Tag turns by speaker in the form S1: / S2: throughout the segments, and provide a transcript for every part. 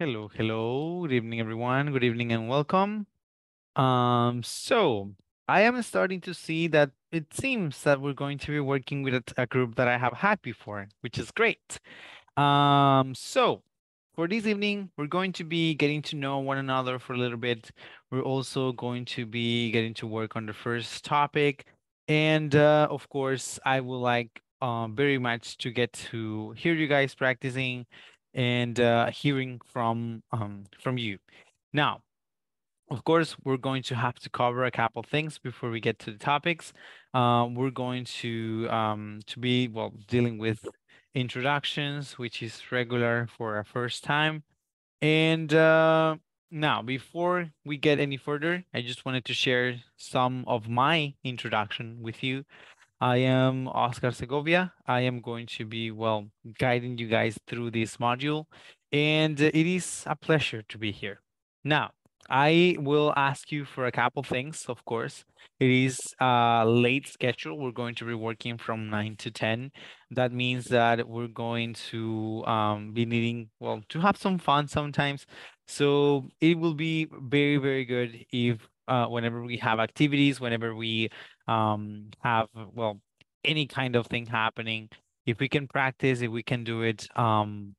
S1: Hello, hello. Good evening, everyone. Good evening and welcome. Um, so I am starting to see that it seems that we're going to be working with a, a group that I have had before, which is great. Um, so for this evening, we're going to be getting to know one another for a little bit. We're also going to be getting to work on the first topic. And uh, of course, I would like um, very much to get to hear you guys practicing and uh, hearing from um, from you. Now, of course, we're going to have to cover a couple things before we get to the topics. Uh, we're going to um, to be well dealing with introductions, which is regular for a first time. And uh, now, before we get any further, I just wanted to share some of my introduction with you. I am Oscar Segovia. I am going to be, well, guiding you guys through this module. And it is a pleasure to be here. Now, I will ask you for a couple things, of course. It is a late schedule. We're going to be working from 9 to 10. That means that we're going to um, be needing, well, to have some fun sometimes. So it will be very, very good if uh, whenever we have activities, whenever we um, have well any kind of thing happening. If we can practice, if we can do it um,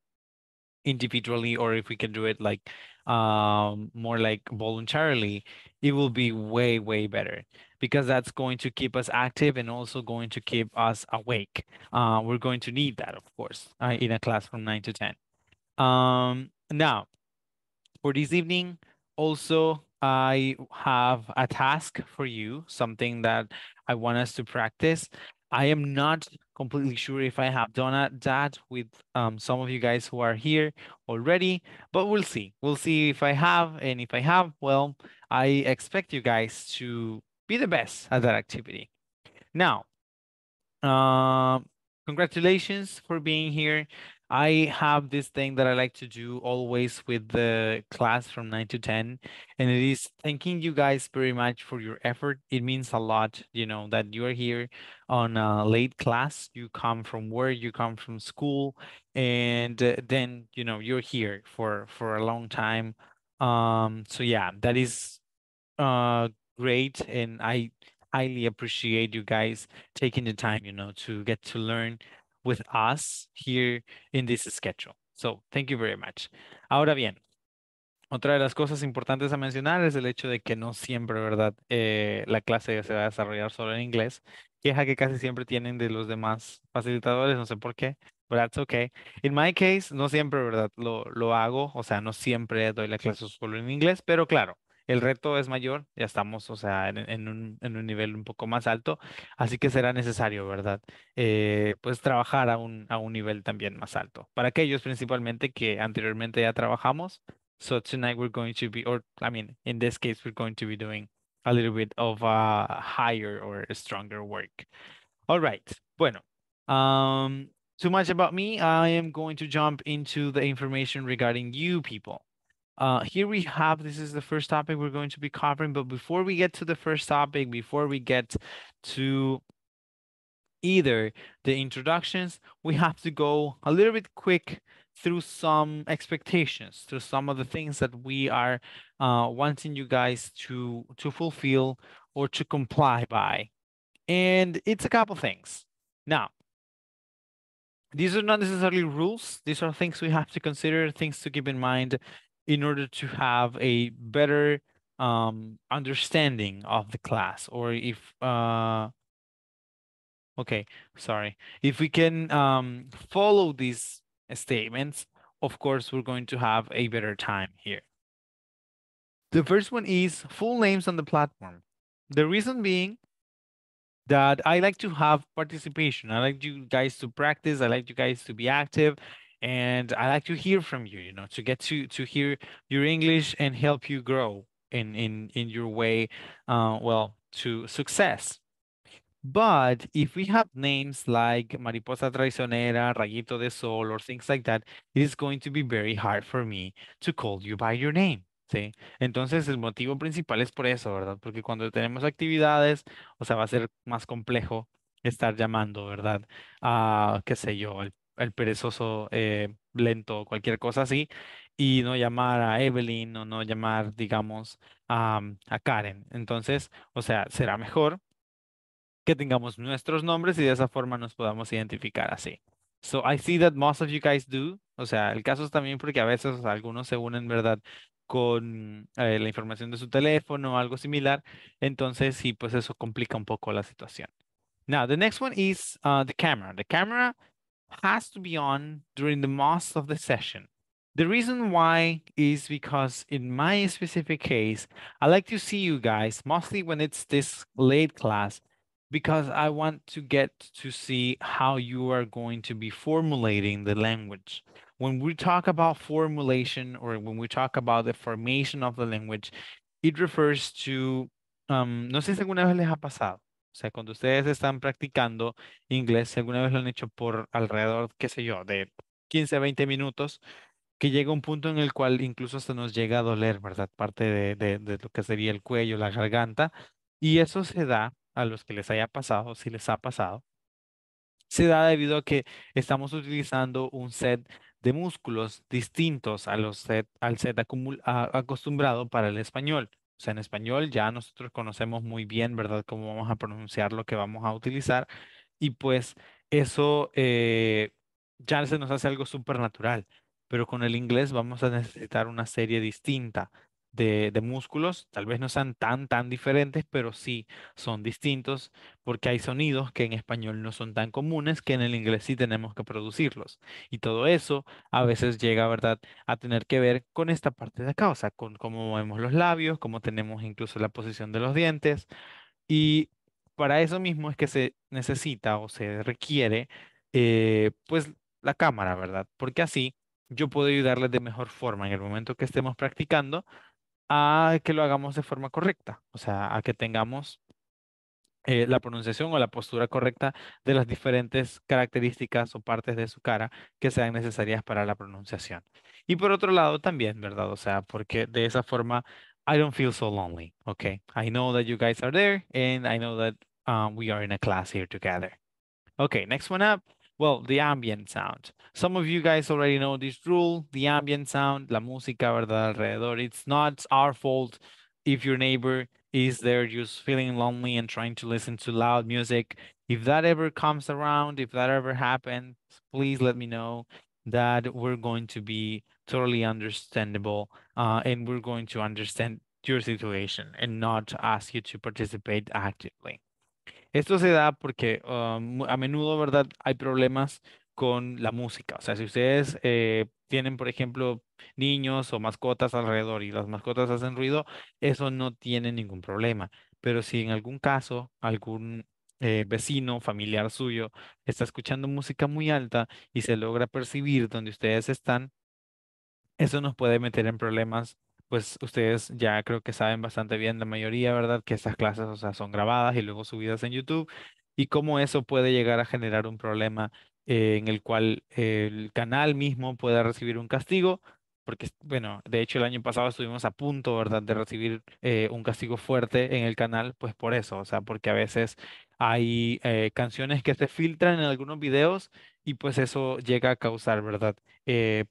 S1: individually, or if we can do it like um, more like voluntarily, it will be way, way better because that's going to keep us active and also going to keep us awake. Uh, we're going to need that, of course, uh, in a class from 9 to 10. Um, now, for this evening, also I have a task for you, something that I want us to practice. I am not completely sure if I have done that with um, some of you guys who are here already, but we'll see. We'll see if I have, and if I have, well, I expect you guys to be the best at that activity. Now, uh, congratulations for being here. I have this thing that I like to do always with the class from 9 to 10. And it is thanking you guys very much for your effort. It means a lot, you know, that you are here on a late class. You come from where you come from school. And uh, then, you know, you're here for, for a long time. Um, so, yeah, that is uh, great. And I highly appreciate you guys taking the time, you know, to get to learn with us here in this schedule. So thank you very much. Ahora bien, otra de las cosas importantes a mencionar es el hecho de que no siempre, ¿verdad? Eh, la clase se va a desarrollar solo en inglés. Queja que casi siempre tienen de los demás facilitadores, no sé por qué, pero that's okay. In my case, no siempre, ¿verdad? Lo, lo hago, o sea, no siempre doy la clase solo en inglés, pero claro, el reto es mayor, ya estamos, o sea, en, un, nivel un poco más alto, así que será necesario, ¿verdad? Eh, pues trabajar a un, a un nivel también más alto. Para aquellos principalmente que anteriormente ya trabajamos, so tonight we're going to be, or I mean, in this case, we're going to be doing a little bit of a uh, higher or stronger work. All right, bueno. Um, too much about me. I am going to jump into the information regarding you people. Uh, here we have, this is the first topic we're going to be covering, but before we get to the first topic, before we get to either the introductions, we have to go a little bit quick through some expectations, through some of the things that we are uh, wanting you guys to, to fulfill or to comply by. And it's a couple things. Now, these are not necessarily rules. These are things we have to consider, things to keep in mind in order to have a better um, understanding of the class or if uh, okay sorry if we can um, follow these statements of course we're going to have a better time here the first one is full names on the platform the reason being that I like to have participation. I like you guys to practice. I like you guys to be active and I like to hear from you, you know, to get to to hear your English and help you grow in in in your way, uh, well, to success. But if we have names like Mariposa Traicionera, Rayito de Sol, or things like that, it is going to be very hard for me to call you by your name. ¿sí? Entonces, el motivo principal es por eso, ¿verdad? Porque cuando tenemos actividades, o sea, va a ser más complejo estar llamando, ¿verdad? A, ah, qué sé yo, al el perezoso eh, lento, cualquier cosa así, y no llamar a Evelyn o no llamar, digamos, a, Karen. Entonces, o sea, será mejor que tengamos nuestros nombres y de esa forma nos podamos identificar así. So I see that most of you guys do. O sea, el caso es también porque a veces algunos se unen, ¿verdad? con eh, la información de su teléfono o algo similar. Entonces, sí, pues eso complica un poco la situación. Now, the next one is uh, the camera. The camera has to be on during the most of the session. The reason why is because in my specific case, I like to see you guys mostly when it's this late class because I want to get to see how you are going to be formulating the language. When we talk about formulation or when we talk about the formation of the language, it refers to, um, no sé si alguna vez les ha pasado, O sea, cuando ustedes están practicando inglés, si alguna vez lo han hecho por alrededor, qué sé yo, de 15, 20 minutos, que llega un punto en el cual incluso hasta nos llega a doler, ¿verdad? Parte de, de, lo que sería el cuello, la garganta. Y eso se da a los que les haya pasado, si les ha pasado, se da debido a que estamos utilizando un set de músculos distintos a los set, al set acostumbrado para el español. O sea, en español ya nosotros conocemos muy bien, ¿verdad?, cómo vamos a pronunciar lo que vamos a utilizar. Y pues eso eh, ya se nos hace algo súper natural. Pero con el inglés vamos a necesitar una serie distinta de, músculos, tal vez no sean tan, tan diferentes, pero sí son distintos porque hay sonidos que en español no son tan comunes que en el inglés sí tenemos que producirlos. Y todo eso a veces llega, ¿verdad?, a tener que ver con esta parte de acá, o sea, con cómo movemos los labios, cómo tenemos incluso la posición de los dientes. Y para eso mismo es que se necesita o se requiere, eh, pues, la cámara, ¿verdad? Porque así yo puedo ayudarles de mejor forma en el momento que estemos practicando a que lo hagamos de forma correcta, o sea, a que tengamos eh, la pronunciación o la postura correcta de las diferentes características o partes de su cara que sean necesarias para la pronunciación. Y por otro lado también, ¿verdad? O sea, porque de esa forma, I don't feel so lonely, okay? I know that you guys are there and I know that um, we are in a class here together. Okay, next one up. Well, the ambient sound. Some of you guys already know this rule, the ambient sound, la música, ¿verdad? Alrededor. It's not our fault if your neighbor is there just feeling lonely and trying to listen to loud music. If that ever comes around, if that ever happens, please let me know that we're going to be totally understandable uh, and we're going to understand your situation and not ask you to participate actively. Esto se da porque ah, a menudo, ¿verdad? Hay problemas con la música. O sea, si ustedes eh, tienen, por ejemplo, niños o mascotas alrededor y las mascotas hacen ruido, eso no tiene ningún problema. Pero si en algún caso algún eh, vecino, familiar suyo, está escuchando música muy alta y se logra percibir donde ustedes están, eso nos puede meter en problemas pues ustedes ya creo que saben bastante bien la mayoría, ¿verdad? Que estas clases, o sea, son grabadas y luego subidas en YouTube y cómo eso puede llegar a generar un problema eh, en el cual el canal mismo pueda recibir un castigo, porque, bueno, de hecho el año pasado estuvimos a punto, ¿verdad?, de recibir eh, un castigo fuerte en el canal, pues por eso, o sea, porque a veces hay eh, canciones que se filtran en algunos videos y pues eso llega a causar, ¿verdad?,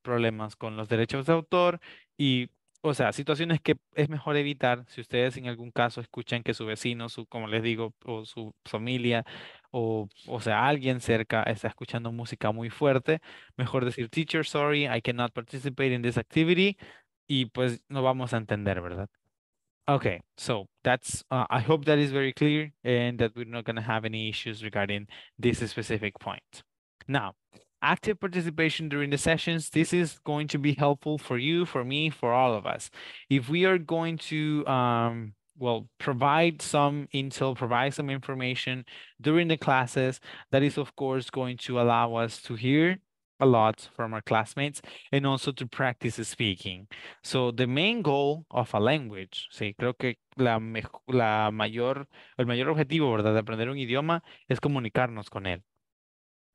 S1: problemas con los derechos de autor y o sea, situaciones que es mejor evitar si ustedes en algún caso escuchan que su vecino, su, como les digo, o su familia, o, o sea, alguien cerca está escuchando música muy fuerte, mejor decir, teacher, sorry, I cannot participate in this activity, y pues no vamos a entender, ¿verdad? Okay, so that's, uh, I hope that is very clear and that we're not going to have any issues regarding this specific point. Now, active participation during the sessions. This is going to be helpful for you, for me, for all of us. If we are going to, um, well, provide some intel, provide some information during the classes, that is, of course, going to allow us to hear a lot from our classmates and also to practice speaking. So the main goal of a language, sí, creo que la, la mayor, el mayor objetivo, ¿verdad? De aprender un idioma es comunicarnos con él.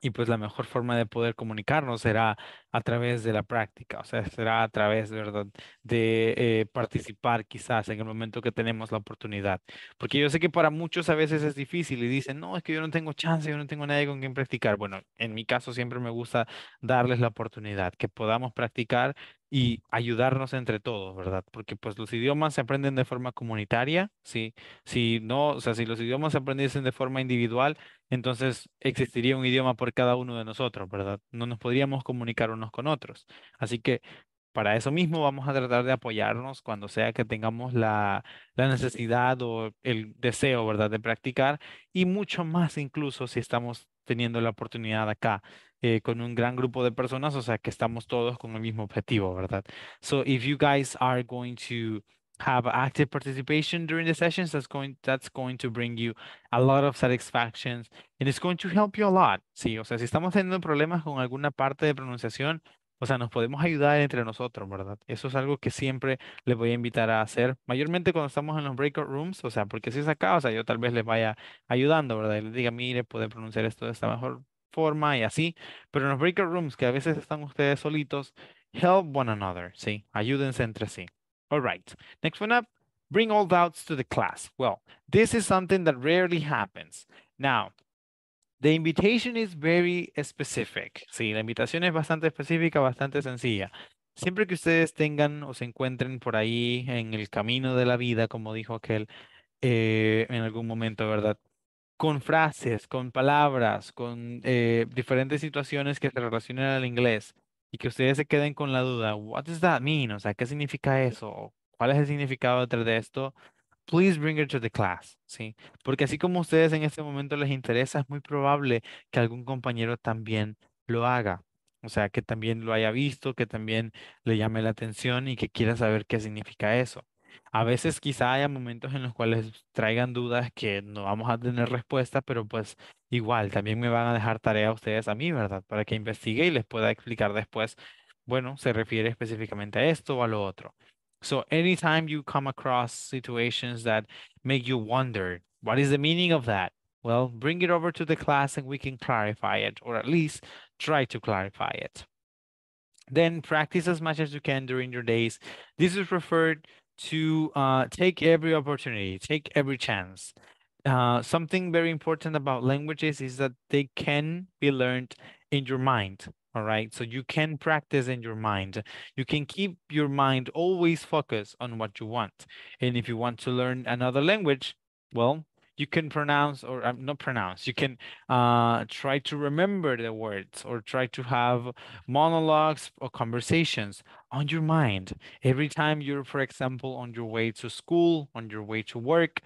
S1: y pues la mejor forma de poder comunicarnos será a través de la práctica, o sea, será a través, ¿verdad?, de eh, participar quizás en el momento que tenemos la oportunidad. Porque yo sé que para muchos a veces es difícil y dicen, no, es que yo no tengo chance, yo no tengo nadie con quien practicar. Bueno, en mi caso siempre me gusta darles la oportunidad, que podamos practicar y ayudarnos entre todos, ¿verdad? Porque pues los idiomas se aprenden de forma comunitaria, ¿sí? Si no, o sea, si los idiomas se aprendiesen de forma individual, entonces existiría un idioma por cada uno de nosotros, ¿verdad? No nos podríamos comunicar unos con otros. Así que para eso mismo vamos a tratar de apoyarnos cuando sea que tengamos la, necesidad o el deseo, ¿verdad?, de practicar y mucho más incluso si estamos teniendo la oportunidad acá eh, con un gran grupo de personas, o sea, que estamos todos con el mismo objetivo, ¿verdad? So if you guys are going to have active participation during the sessions, that's going, that's going to bring you a lot of satisfactions and it's going to help you a lot. Sí, o sea, si estamos teniendo problemas con alguna parte de pronunciación, o sea, nos podemos ayudar entre nosotros, ¿verdad? Eso es algo que siempre les voy a invitar a hacer, mayormente cuando estamos en los breakout rooms, o sea, porque si es acá, o sea, yo tal vez les vaya ayudando, ¿verdad? Y les diga, mire, puede pronunciar esto de esta mejor forma y así, pero en los breakout rooms que a veces están ustedes solitos, help one another, ¿sí? Ayúdense entre sí. All right, next one up, bring all doubts to the class. Well, this is something that rarely happens. Now, the invitation is very specific. Sí, la invitación es bastante específica, bastante sencilla. Siempre que ustedes tengan o se encuentren por ahí en el camino de la vida, como dijo aquel eh, en algún momento, ¿verdad? Con frases, con palabras, con eh, diferentes situaciones que se relacionen al inglés, y que ustedes se queden con la duda, what does that mean? O sea, ¿qué significa eso? ¿Cuál es el significado detrás de esto? Please bring it to the class, ¿sí? Porque así como ustedes en este momento les interesa, es muy probable que algún compañero también lo haga. O sea, que también lo haya visto, que también le llame la atención y que quiera saber qué significa eso. A veces quizá haya momentos en los cuales traigan dudas que no vamos a tener respuesta, pero pues igual también me van a dejar tarea a ustedes a mí, ¿verdad? Para que investigue y les pueda explicar después, bueno, se refiere específicamente a esto o a lo otro. So anytime you come across situations that make you wonder, what is the meaning of that? Well, bring it over to the class and we can clarify it, or at least try to clarify it. Then practice as much as you can during your days. This is referred to uh, take every opportunity, take every chance. Uh, something very important about languages is that they can be learned in your mind. All right. So you can practice in your mind. You can keep your mind always focused on what you want. And if you want to learn another language, well, you can pronounce or um, not pronounce you can uh, try to remember the words or try to have monologues or conversations on your mind every time you're for example on your way to school on your way to work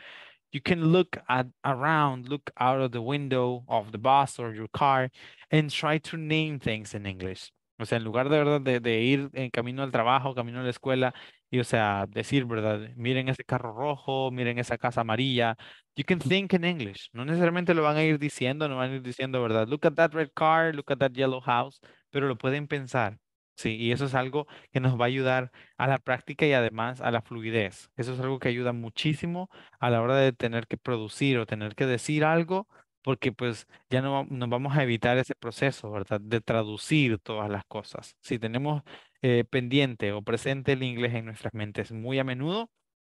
S1: you can look at around look out of the window of the bus or your car and try to name things in english O sea, en lugar de verdad de, de, ir en camino al trabajo, camino a la escuela Y o sea, decir, ¿verdad? Miren ese carro rojo, miren esa casa amarilla. You can think in English. No necesariamente lo van a ir diciendo, no van a ir diciendo, ¿verdad? Look at that red car, look at that yellow house, pero lo pueden pensar. Sí, y eso es algo que nos va a ayudar a la práctica y además a la fluidez. Eso es algo que ayuda muchísimo a la hora de tener que producir o tener que decir algo, porque pues ya no nos vamos a evitar ese proceso, ¿verdad? De traducir todas las cosas. Si tenemos eh, pendiente o presente el inglés en nuestras mentes muy a menudo,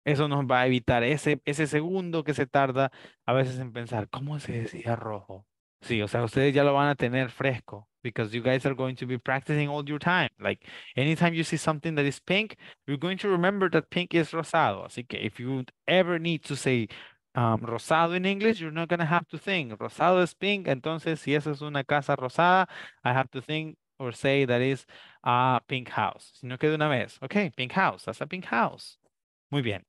S1: eso nos va a evitar ese, ese segundo que se tarda a veces en pensar, ¿cómo se decía rojo? Sí, o sea, ustedes ya lo van a tener fresco because you guys are going to be practicing all your time. Like anytime you see something that is pink, you're going to remember that pink is rosado. Así que if you ever need to say um, rosado in English, you're not going to have to think rosado is pink. Entonces, si esa es una casa rosada, I have to think or say that is a pink house, sino que de una vez, okay, pink house, that's a pink house. Muy bien.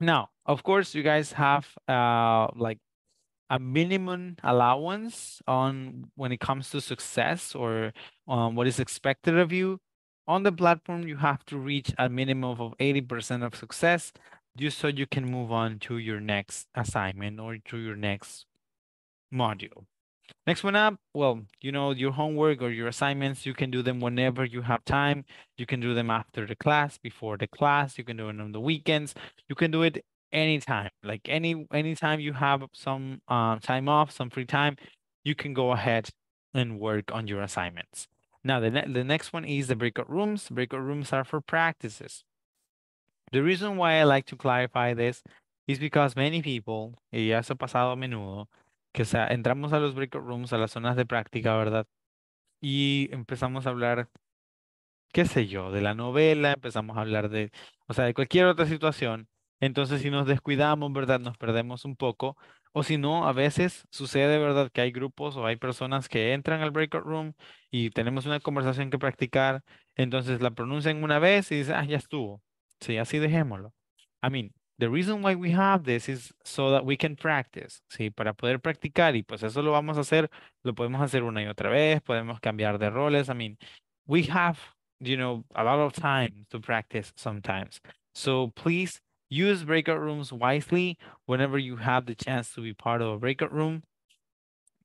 S1: Now, of course, you guys have uh, like a minimum allowance on when it comes to success or um, what is expected of you. On the platform, you have to reach a minimum of 80% of success just so you can move on to your next assignment or to your next module. Next one up, well, you know, your homework or your assignments, you can do them whenever you have time. You can do them after the class, before the class, you can do it on the weekends. You can do it anytime, like any anytime you have some uh, time off, some free time, you can go ahead and work on your assignments. Now, the, ne the next one is the breakout rooms. Breakout rooms are for practices. The reason why I like to clarify this is because many people, y eso pasado a menudo, que sea, entramos a los breakout rooms, a las zonas de práctica, ¿verdad? Y empezamos a hablar, qué sé yo, de la novela, empezamos a hablar de, o sea, de cualquier otra situación. Entonces, si nos descuidamos, ¿verdad? Nos perdemos un poco. O si no, a veces sucede, ¿verdad? Que hay grupos o hay personas que entran al breakout room y tenemos una conversación que practicar. Entonces la pronuncian una vez y dicen, ah, ya estuvo. Sí, así dejémoslo. A mí, The reason why we have this is so that we can practice, ¿sí? Para poder practicar y pues eso lo vamos a hacer, lo podemos hacer una y otra vez, podemos cambiar de roles. I mean, we have, you know, a lot of time to practice sometimes. So please use breakout rooms wisely whenever you have the chance to be part of a breakout room.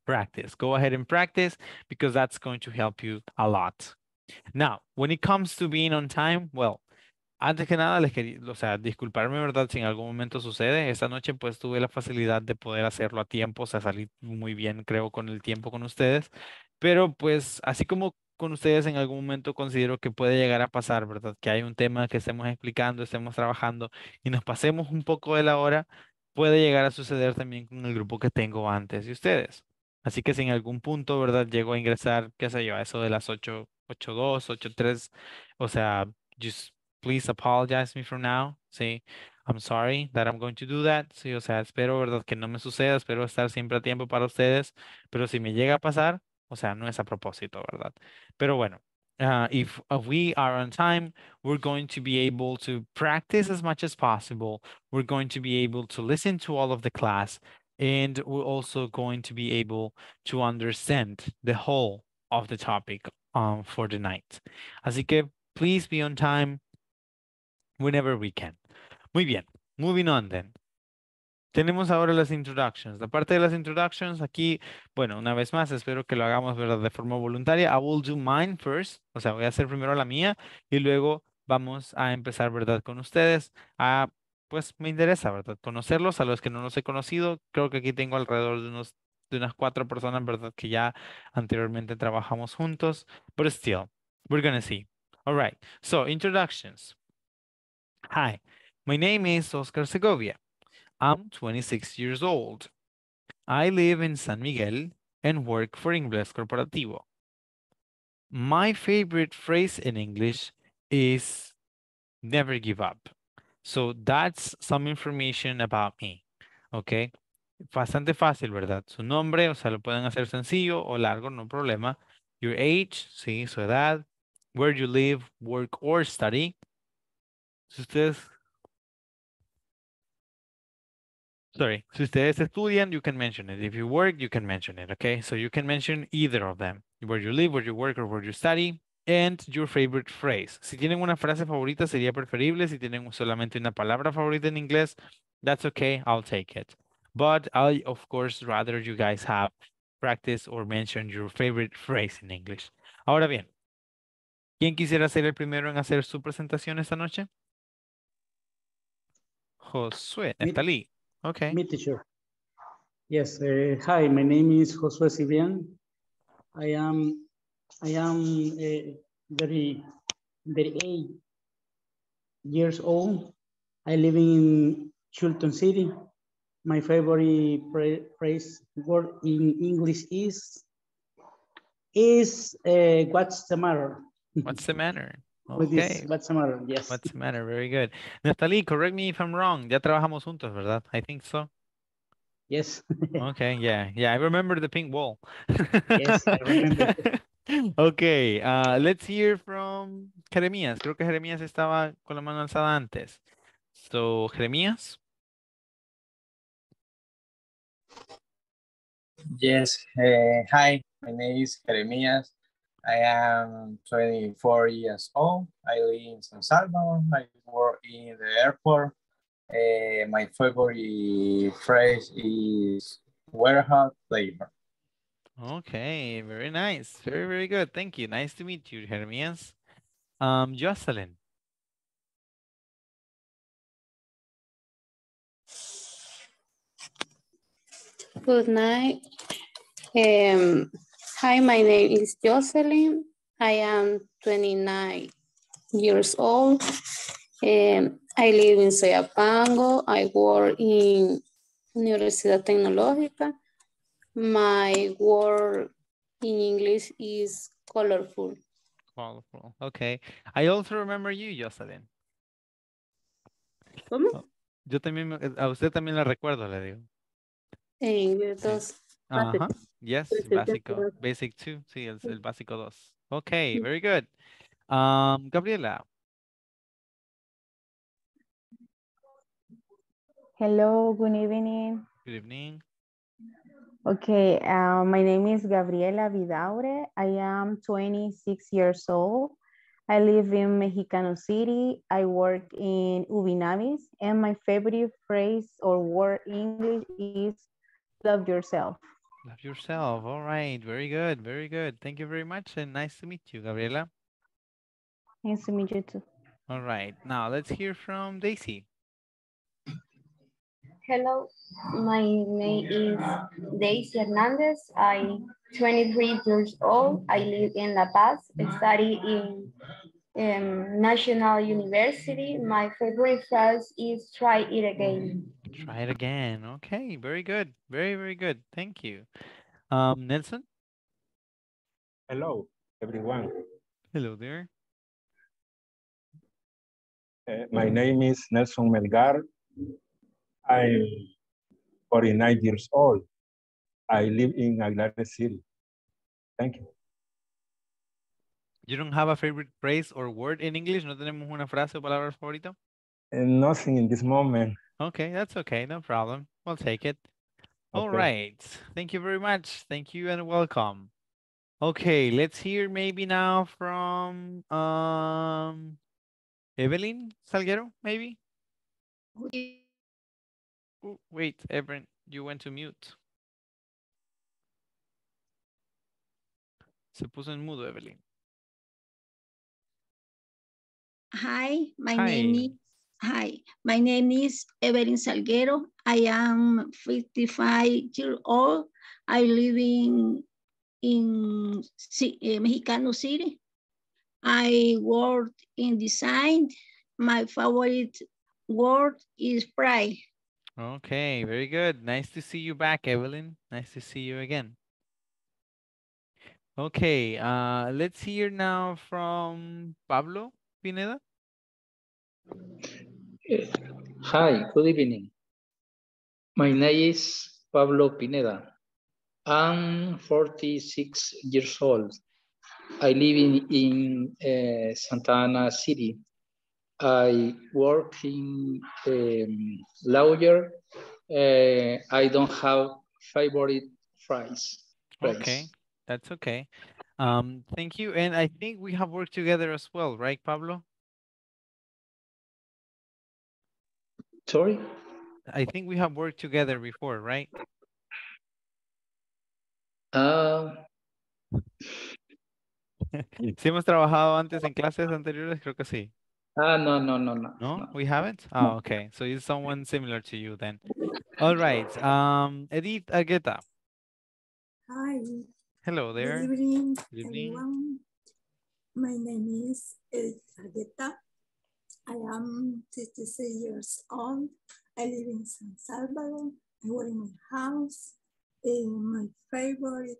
S1: Practice, go ahead and practice because that's going to help you a lot. Now, when it comes to being on time, well, antes que nada, les quería, o sea, disculparme, ¿verdad? Si en algún momento sucede. Esta noche, pues, tuve la facilidad de poder hacerlo a tiempo, o sea, salí muy bien, creo, con el tiempo con ustedes. Pero, pues, así como con ustedes en algún momento considero que puede llegar a pasar, ¿verdad? Que hay un tema que estemos explicando, estemos trabajando y nos pasemos un poco de la hora, puede llegar a suceder también con el grupo que tengo antes de ustedes. Así que si en algún punto, ¿verdad? Llego a ingresar, qué sé yo, a eso de las 8, 8.2, 8.3, o sea, just please apologize me for now. Say, I'm sorry that I'm going to do that. Sí, o sea, espero, ¿verdad? Que no me suceda. Espero estar siempre a tiempo para ustedes. Pero si me llega a pasar, o sea, no es a propósito, ¿verdad? Pero bueno, uh, if, if we are on time, we're going to be able to practice as much as possible. We're going to be able to listen to all of the class. And we're also going to be able to understand the whole of the topic um, for the night. Así que please be on time. whenever we can. Muy bien, moving on then. Tenemos ahora las introductions. La parte de las introductions aquí, bueno, una vez más, espero que lo hagamos ¿verdad? de forma voluntaria. I will do mine first, o sea, voy a hacer primero la mía y luego vamos a empezar, ¿verdad? Con ustedes ah, pues me interesa, ¿verdad? Conocerlos, a los que no los he conocido. Creo que aquí tengo alrededor de unos de unas cuatro personas, ¿verdad? Que ya anteriormente trabajamos juntos. But still, we're gonna see. All right, so introductions. Hi, my name is Oscar Segovia. I'm 26 years old. I live in San Miguel and work for Inglés Corporativo. My favorite phrase in English is never give up. So that's some information about me, okay? Bastante fácil, ¿verdad? Su nombre, o sea, lo pueden hacer sencillo o largo, no problema. Your age, sí, su edad. Where you live, work or study. Si ustedes... Sorry, si ustedes estudian, you can mention it. If you work, you can mention it, okay? So you can mention either of them, where you live, where you work, or where you study, and your favorite phrase. Si tienen una frase favorita, sería preferible. Si tienen solamente una palabra favorita en inglés, that's okay, I'll take it. But I, of course, rather you guys have practice or mention your favorite phrase in English. Ahora bien, ¿quién quisiera ser el primero en hacer su presentación esta noche? Josué Neftalí. Okay. Me teacher. Yes. Uh, hi, my name is Josué Cibrian. I am I am uh, very very eight years old. I live in Chilton City. My favorite phrase word in English is is uh, what's the matter? What's the matter? Pues okay. What's the matter? Yes. What's the matter? Very good. Natalie, correct me if I'm wrong. Ya trabajamos juntos, ¿verdad? I think so. Yes. okay. Yeah. Yeah. I remember the pink wall. yes, I remember. okay. Uh, let's hear from Jeremías. Creo que Jeremías estaba con la mano alzada antes. So, Jeremías. Yes. Eh, hi. My name is Jeremías. I am 24 years old. I live in San Salvador. I work in the airport. Uh, my favorite phrase is warehouse labor. Okay, very nice. Very, very good. Thank you. Nice to meet you, Hermias. Um, Jocelyn. Good night. Um, Hi, my name is Jocelyn. I am 29 years old. Um, I live in Soyapango. I work in Universidad Tecnológica. My work in English is colorful. Colorful. Okay. I also remember you, Jocelyn. ¿Cómo? Oh, yo también, a usted también la recuerdo, le digo. Sí, yo uh-huh. Uh huh. Yes, básico, basic 2, sí, el, el básico 2. Ok, very good. Um, Gabriela. Hello, good evening. Good evening. Okay, uh, my name is Gabriela Vidaure. I am 26 years old. I live in Mexicano City. I work in Ubinavis, and my favorite phrase or word in English is love yourself. Love yourself. All right. Very good. Very good. Thank you very much. And nice to meet you, Gabriela. Nice to meet you too. All right. Now let's hear from Daisy. Hello. My name is Daisy Hernandez. I'm 23 years old. I live in La Paz. I study in um, National University. My favorite phrase is try it again. Try it again. Okay, very good. Very, very good. Thank you. Um, Nelson? Hello, everyone. Hello there. Uh, my name is Nelson Melgar. I'm 49 years old. I live in Aguilar City. Thank you. You don't have a favorite phrase or word in English? ¿No tenemos una frase o palabra favorita? Uh, nothing in this moment. Okay, that's okay. No problem. We'll take it.
S2: Okay. All right.
S1: Thank you very much. Thank you and welcome. Okay, let's hear maybe now from um Evelyn Salguero, maybe? Oh, wait, Evelyn, you went to mute. Se puso en mudo, Evelyn. Hi, my Hi. name is Hi, my name is Evelyn Salguero. I am 55 years old. I live in, in eh, Mexicano City. I work in design. My favorite word is pride. Okay, very good. Nice to see you back, Evelyn. Nice to see you again. Okay, uh, let's hear now from Pablo Pineda. Hi, good evening. My name is Pablo Pineda. I'm 46 years old. I live in, in uh, Santa Ana City. I work in um, lawyer. Uh, I don't have favorite fries. fries. Okay, that's okay. Um, thank you. And I think we have worked together as well, right, Pablo? Sorry? I think we have worked together before, right? Uh... ¿Sí hemos trabajado antes en clases anteriores? Creo que sí. Ah, uh, no, no, no, no. No, we haven't? Ah, no. Oh, okay. So it's someone similar to you then. All right. Um, Edith Agueta. Hi. Hello there. Good evening, Good evening. My name is Edith Agueta. I am 33 years old. I live in San Salvador. I work in my house. And my favorite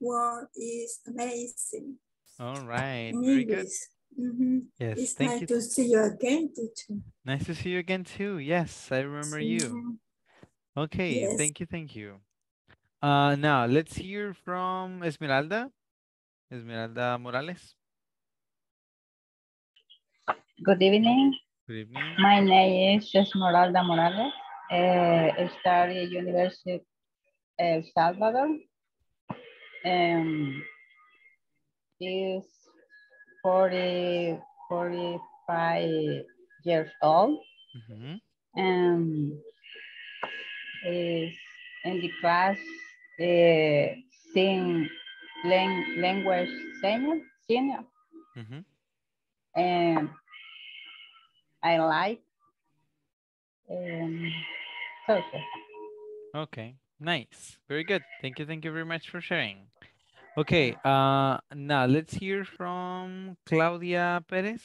S1: word is amazing. All right, in very English. good. Mm -hmm. Yes, it's thank nice you. to see you again, teacher. Nice to see you again too. Yes, I remember see you. Okay, yes. thank you, thank you. Uh, now let's hear from Esmeralda. Esmeralda Morales. Good evening. Good evening. My name is Esmeralda Morales. Uh, eh, I study University El eh, Salvador. Um, is 40, 45 years old. Mm -hmm. Um, is in the class uh, sing lang language senior. senior. Mm -hmm. And um, I like um, Okay, nice. Very good. Thank you. Thank you very much for sharing. Okay, uh, now let's hear from Claudia Perez.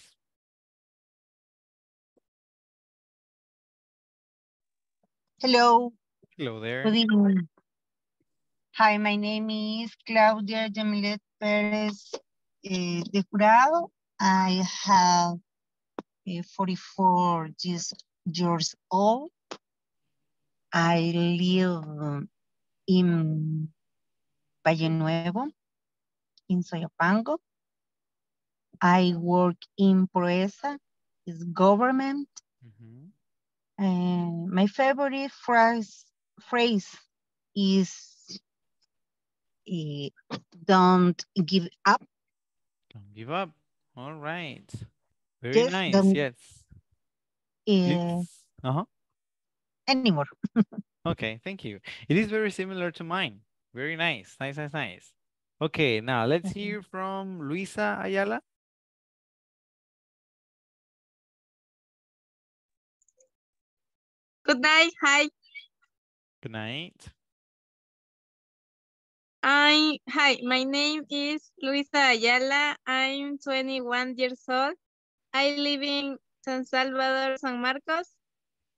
S1: Hello. Hello there. Good evening. Hi, my name is Claudia Jamilet Perez eh, de Jurado. I have uh, 44 years old. I live in Valle Nuevo, in Soyapango. I work in Proesa, is government. Mm -hmm. my favorite phrase, phrase is uh, don't give up. Don't give up. All right. Very yes, nice, yes. yes. Uh-huh. Anymore. okay, thank you. It is very similar to mine. Very nice, nice, nice, nice. Okay, now let's hear from Luisa Ayala. Good night, hi. Good night. I hi, my name is Luisa Ayala. I'm 21 years old. I live in San Salvador, San Marcos.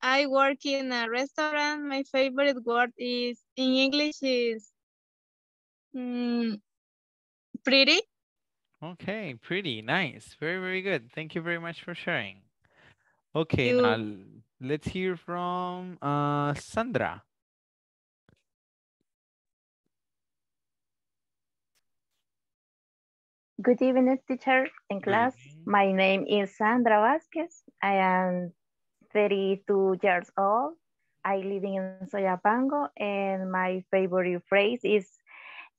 S1: I work in a restaurant. My favorite word is in English is um, pretty. Okay, pretty, nice. Very, very good. Thank you very much for sharing. Okay, you... now let's hear from uh, Sandra. Good evening, teacher In class. My name is Sandra Vasquez. I am 32 years old. I live in Soyapango, and my favorite phrase is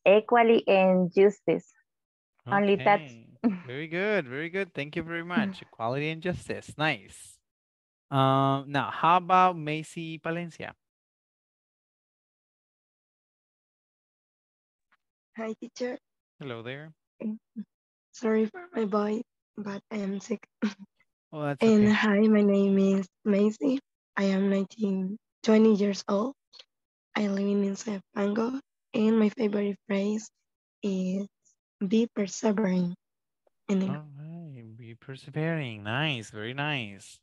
S1: equality and justice. Okay. Only that. very good, very good. Thank you very much. Equality and justice. Nice. Um, now, how about Macy Palencia? Hi, teacher. Hello there. Mm-hmm. Sorry for my voice, but I am sick. Oh, and okay. hi, my name is Macy. I am 19, 20 years old. I live in Sanfango, and my favorite phrase is be persevering. And All right, be persevering. Nice, very nice.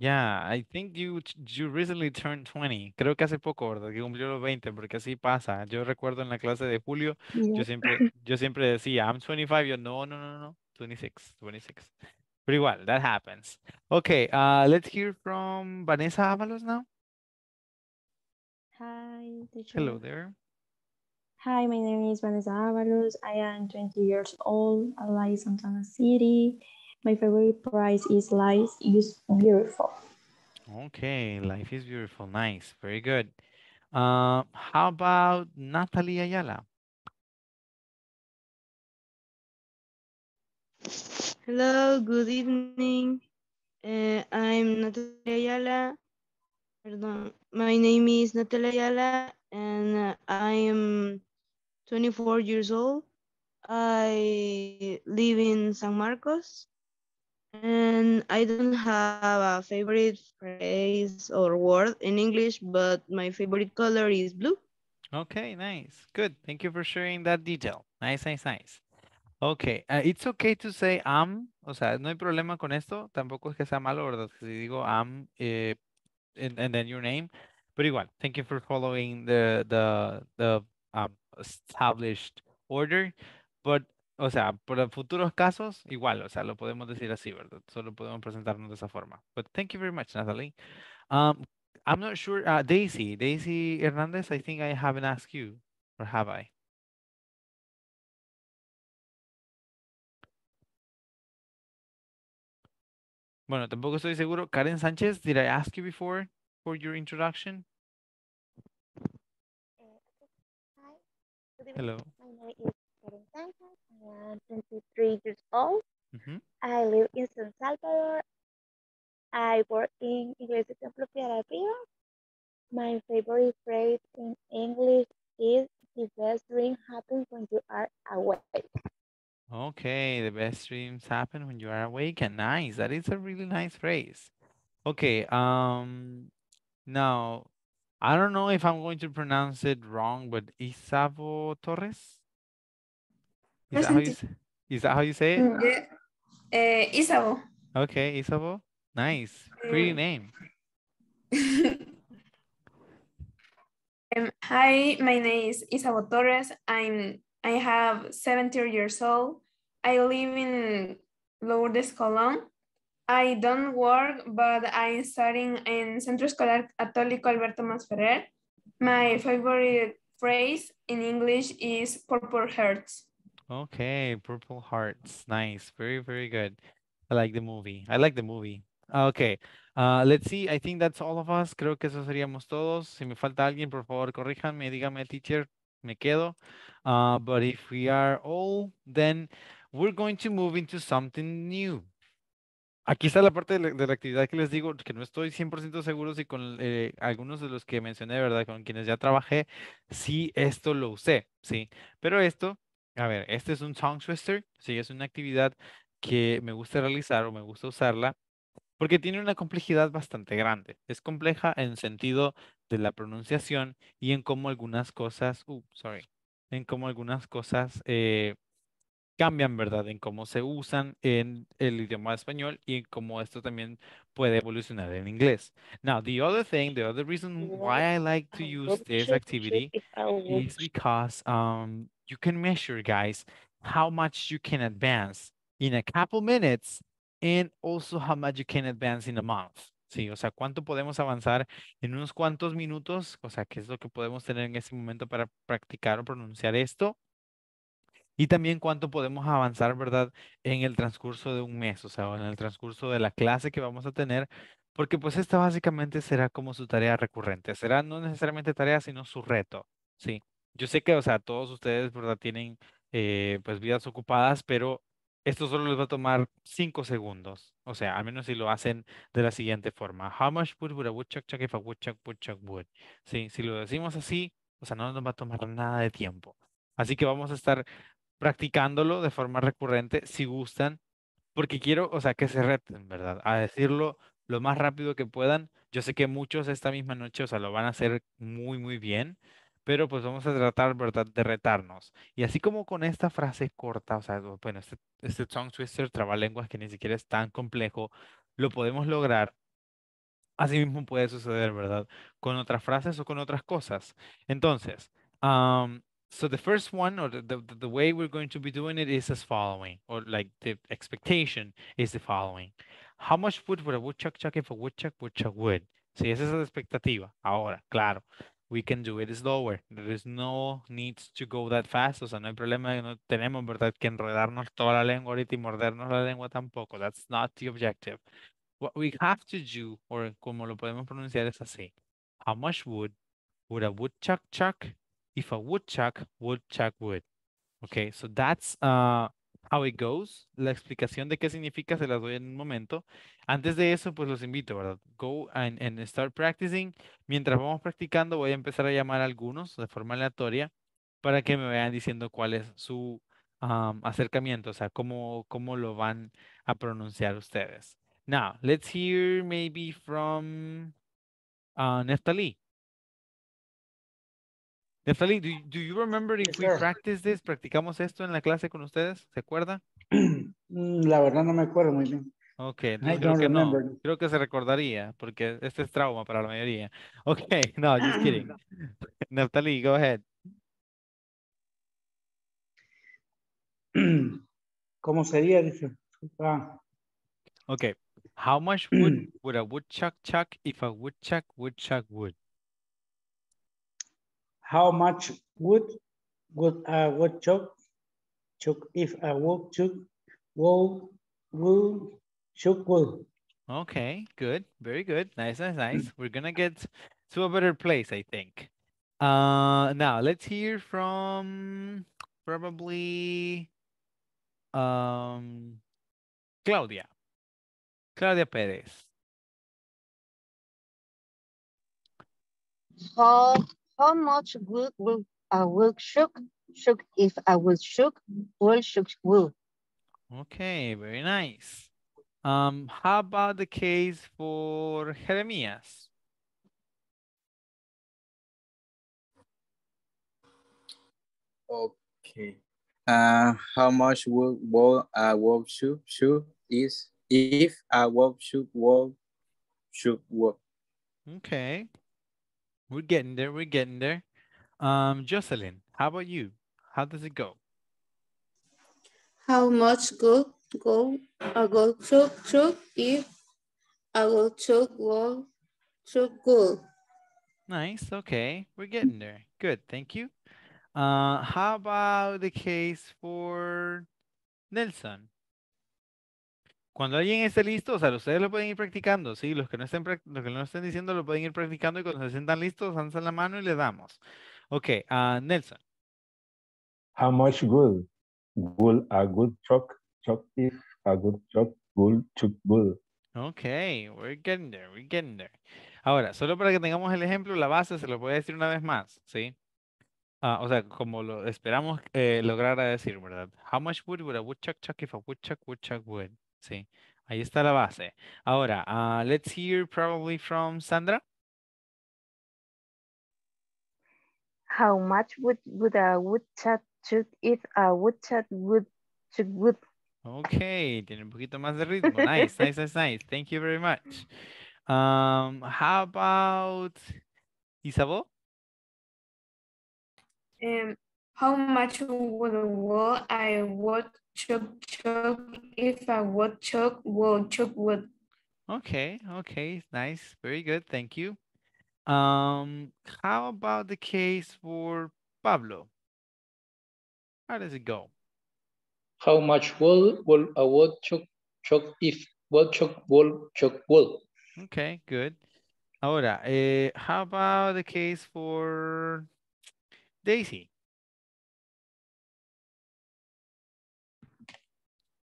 S1: Yeah, I think you you recently turned 20. Creo que hace poco, ¿verdad? Que cumplió los 20, porque así pasa. Yo recuerdo en la clase de Julio, yo siempre yo siempre decía, I'm 25. Yo, no, no, no, no, 26, 26. But igual, that happens. Okay, uh, let's hear from Vanessa Avalos now. Hi, teacher. Hello there. Hi, my name is Vanessa Avalos. I am 20 years old. I live in Santana City. My favorite prize is Life is Beautiful. Okay, Life is Beautiful. Nice. Very good. Uh, how about Natalie Ayala? Hello, good evening. Uh, I'm Natalia Ayala. Pardon. My name is Natalia Ayala and uh, I am 24 years old. I live in San Marcos and I don't have a favorite phrase or word in English, but my favorite color is blue. Okay, nice. Good. Thank you for sharing that detail. Nice, nice, nice. Okay, uh, it's okay to say am, o sea, no hay problema con esto, tampoco es que sea malo, ¿verdad? Si digo am eh, and, and, then your name, but igual, thank you for following the, the, the um, established order, but O sea, para futuros casos, igual, o sea, lo podemos decir así, ¿verdad? Solo podemos presentarnos de esa forma. But thank you very much, Natalie. Um, I'm not sure, uh, Daisy, Daisy Hernandez, I think I haven't asked you, or have I? Bueno, tampoco estoy seguro. Karen Sánchez, did I ask you before for your introduction? Eh, Hello. My name is Karen I am 23 years old. Mm -hmm. I live in San Salvador. I work in Iglesia Templo Piedra My favorite phrase in English is the best dream happens when you are awake. Okay, the best dreams happen when you are awake and nice. That is a really nice phrase. Okay, um now I don't know if I'm going to pronounce it wrong, but Isavo Torres. Is that, how you, is that how you say it? Mm, yeah. Uh, Isabel. Okay, Isabel. Nice. Pretty mm. name. um, hi, my name is Isabel Torres. I'm I have 70 years old. I live in Lourdes, Colón. I don't work, but I'm studying in Centro Escolar Católico Alberto Masferrer. My favorite phrase in English is purple hearts. Okay, Purple Hearts. Nice. Very, very good. I like the movie. I like the movie. Ah, okay. Uh, let's see. I think that's all of us. Creo que eso seríamos todos. Si me falta alguien, por favor, corríjanme. Dígame, teacher, me quedo. Uh, but if we are all, then we're going to move into something new. Aquí está la parte de la, actividad que les digo, que no estoy 100% seguro si con eh, algunos de los que mencioné, ¿verdad? Con quienes ya trabajé, sí, esto lo usé, ¿sí? Pero esto a ver, este es un tongue twister, sí, es una actividad que me gusta realizar o me gusta usarla porque tiene una complejidad bastante grande. Es compleja en sentido de la pronunciación y en cómo algunas cosas, uh, sorry, en cómo algunas cosas eh, cambian, ¿verdad? En cómo se usan en el idioma español y en cómo esto también puede evolucionar en inglés. Now, the other thing, the other reason why I like to use this activity is because um, you can measure, guys, how much you can advance in a couple minutes and also how much you can advance in a month. Sí, o sea, cuánto podemos avanzar en unos cuantos minutos, o sea, qué es lo que podemos tener en ese momento para practicar o pronunciar esto. Y también cuánto podemos avanzar, ¿verdad? En el transcurso de un mes, o sea, en el transcurso de la clase que vamos a tener, porque pues esta básicamente será como su tarea recurrente, será no necesariamente tarea, sino su reto, ¿sí? yo sé que, o sea, todos ustedes, ¿verdad? Tienen eh, pues vidas ocupadas, pero esto solo les va a tomar cinco segundos. O sea, al menos si lo hacen de la siguiente forma. How much wood would a woodchuck chuck if a woodchuck wood? Sí, si lo decimos así, o sea, no nos va a tomar nada de tiempo. Así que vamos a estar practicándolo de forma recurrente, si gustan, porque quiero, o sea, que se reten, ¿verdad? A decirlo lo más rápido que puedan. Yo sé que muchos esta misma noche, o sea, lo van a hacer muy, muy bien pero pues vamos a tratar, ¿verdad?, de retarnos. Y así como con esta frase corta, o sea, bueno, este, este tongue twister, trabalenguas que ni siquiera es tan complejo, lo podemos lograr. Así mismo puede suceder, ¿verdad?, con otras frases o con otras cosas. Entonces, um, so the first one, or the, the, the way we're going to be doing it is as following, or like the expectation is the following. How much wood would a woodchuck chuck if a woodchuck would chuck wood? Sí, esa es la expectativa. Ahora, claro, we can do it slower. There is no need to go that fast. O sea, no hay problema, no tenemos, ¿verdad?, que enredarnos toda la lengua ahorita y mordernos la lengua tampoco. That's not the objective. What we have to do, or como lo podemos pronunciar es así. How much wood would a woodchuck chuck if a woodchuck would chuck wood? Okay, so that's uh, How It Goes. La explicación de qué significa se las doy en un momento. Antes de eso, pues los invito, ¿verdad? Go and, start practicing. Mientras vamos practicando, voy a empezar a llamar a algunos de forma aleatoria para que me vayan diciendo cuál es su acercamiento, o sea, cómo, cómo lo van a pronunciar ustedes. Now, let's hear maybe from uh, Neftali. Neftali, do, you remember if we practiced this? ¿Practicamos esto en la clase con ustedes? ¿Se acuerda? Mm, la verdad no me acuerdo muy bien. Ok, no, creo que Creo que se recordaría porque este es trauma para la mayoría. Ok, no, just kidding. Nathalie, go ahead. ¿Cómo sería? Dice. Ah. Ok. How much wood would a woodchuck chuck if a woodchuck woodchuck wood? how much wood would a uh, woodchuck chuck if a woodchuck wool wool chuck wool? Okay, good, very good, nice, nice, nice. Mm. We're gonna get to a better place, I think. Uh, now let's hear from probably um Claudia. Claudia Perez. How how much wood will I will shook shook if I will shook will shook wood Okay, very nice. Um, how about the case for Jeremias? Okay. Uh, how much would will a wolf shook shook is if a wolf shook wood should work. Okay. We're getting there. We're getting there. Um, Jocelyn, how about you? How does it go? How much go go a go truck truck if a go truck go truck go. Nice. Okay, we're getting there. Good. Thank you. Uh, how about the case for Nelson? cuando alguien esté listo, o sea, ustedes lo pueden ir practicando, sí, los que no estén, los que no estén diciendo lo pueden ir practicando y cuando se sientan listos, danzan la mano y le damos. okay. uh, Nelson. How much good will a good truck chuck if a good truck will chuck, good? Ok, we're getting there, we're getting there. Ahora, solo para que tengamos el ejemplo, la base se lo puede decir una vez más, ¿sí? Ah, o sea, como lo esperamos eh, lograr a decir, ¿verdad? How much wood would a woodchuck chuck if a woodchuck woodchuck would? Sí, ahí está la base. Ahora, uh, let's hear probably from Sandra. How much would, would a woodchuck chat if a woodchuck would should wood? Okay, tiene un poquito más de ritmo. Nice, nice, nice, nice. Thank you very much. Um, how about Isabel? Um, how much would, would I would chuck, chuck. If I would chuck, would chuck would. Okay, okay, nice, very good, thank you. Um, how about the case for Pablo? How does it go? How much will will a woodchuck chuck if woodchuck would chuck would. Okay, good. Ahora, eh, how about the case for Daisy?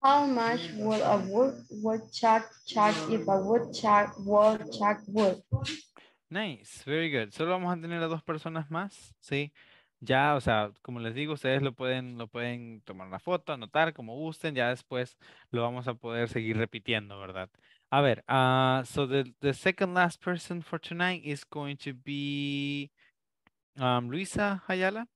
S1: How much would a wood woodchuck chuck if a woodchuck would? Nice, very good. Solo vamos a tener a dos personas más, ¿sí? Ya, o sea, como les digo, ustedes lo pueden, lo pueden tomar la foto, anotar, como gusten, ya después lo vamos a poder seguir repitiendo, ¿verdad? A ver, uh, so the, the second last person for tonight is going to be um, Luisa Ayala.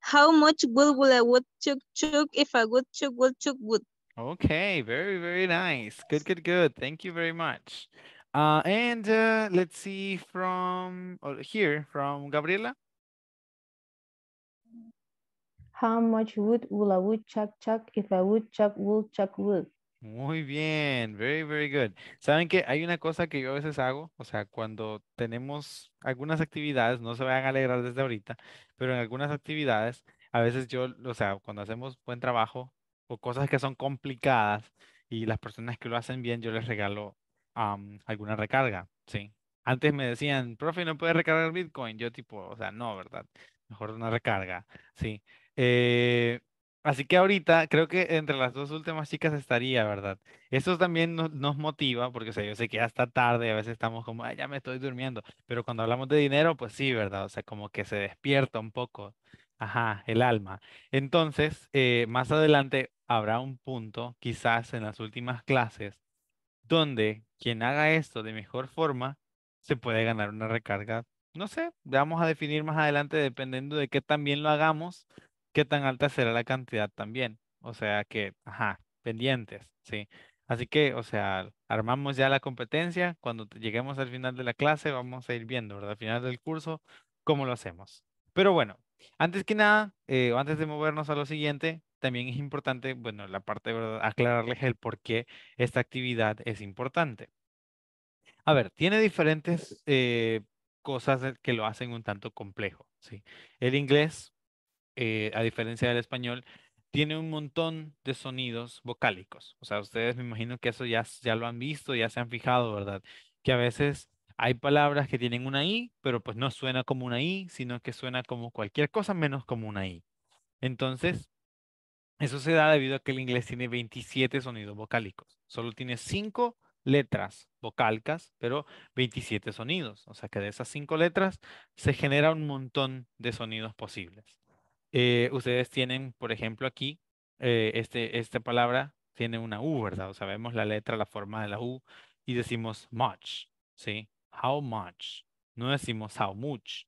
S1: How much wood will a woodchuck chuck if a woodchuck would chuck wood? Okay, very, very nice. Good, good, good. Thank you very much. Uh, and uh, let's see from or oh, here, from Gabriela. How much wood will a woodchuck chuck if a woodchuck will chuck wood? Muy bien, very, very good. Saben que hay una cosa que yo a veces hago, o sea, cuando tenemos algunas actividades, no se vayan a alegrar desde ahorita, pero en algunas actividades, a veces yo, o sea, cuando hacemos buen trabajo o cosas que son complicadas y las personas que lo hacen bien, yo les regalo alguna recarga, ¿sí? Antes me decían, profe, no puedes recargar Bitcoin. Yo tipo, o sea, no, ¿verdad? Mejor una recarga, ¿sí? Eh, Así que ahorita creo que entre las dos últimas chicas estaría, ¿verdad? Eso también nos, motiva, porque o sea, yo sé que hasta tarde a veces estamos como, Ay, ya me estoy durmiendo, pero cuando hablamos de dinero, pues sí, ¿verdad? O sea, como que se despierta un poco, ajá, el alma. Entonces, eh, más adelante habrá un punto, quizás en las últimas clases, donde quien haga esto de mejor forma se puede ganar una recarga. No sé, vamos a definir más adelante dependiendo de qué también lo hagamos qué tan alta será la cantidad también. O sea que, ajá, pendientes, ¿sí? Así que, o sea, armamos ya la competencia. Cuando lleguemos al final de la clase, vamos a ir viendo, ¿verdad? Al final del curso, cómo lo hacemos. Pero bueno, antes que nada, eh, antes de movernos a lo siguiente, también es importante, bueno, la parte, ¿verdad? Aclararles el por qué esta actividad es importante. A ver, tiene diferentes eh, cosas eh, que lo hacen un tanto complejo, ¿sí? El inglés, eh, a diferencia del español, tiene un montón de sonidos vocálicos. O sea, ustedes me imagino que eso ya, ya lo han visto, ya se han fijado, ¿verdad? Que a veces hay palabras que tienen una I, pero pues no suena como una I, sino que suena como cualquier cosa menos como una I. Entonces, eso se da debido a que el inglés tiene 27 sonidos vocálicos. Solo tiene 5 letras vocálicas, pero 27 sonidos. O sea que de esas 5 letras se genera un montón de sonidos posibles. Eh, ustedes tienen, por ejemplo, aquí, eh, este, esta palabra tiene una U, ¿verdad? O sea, la letra, la forma de la U y decimos much, ¿sí? How much. No decimos how much,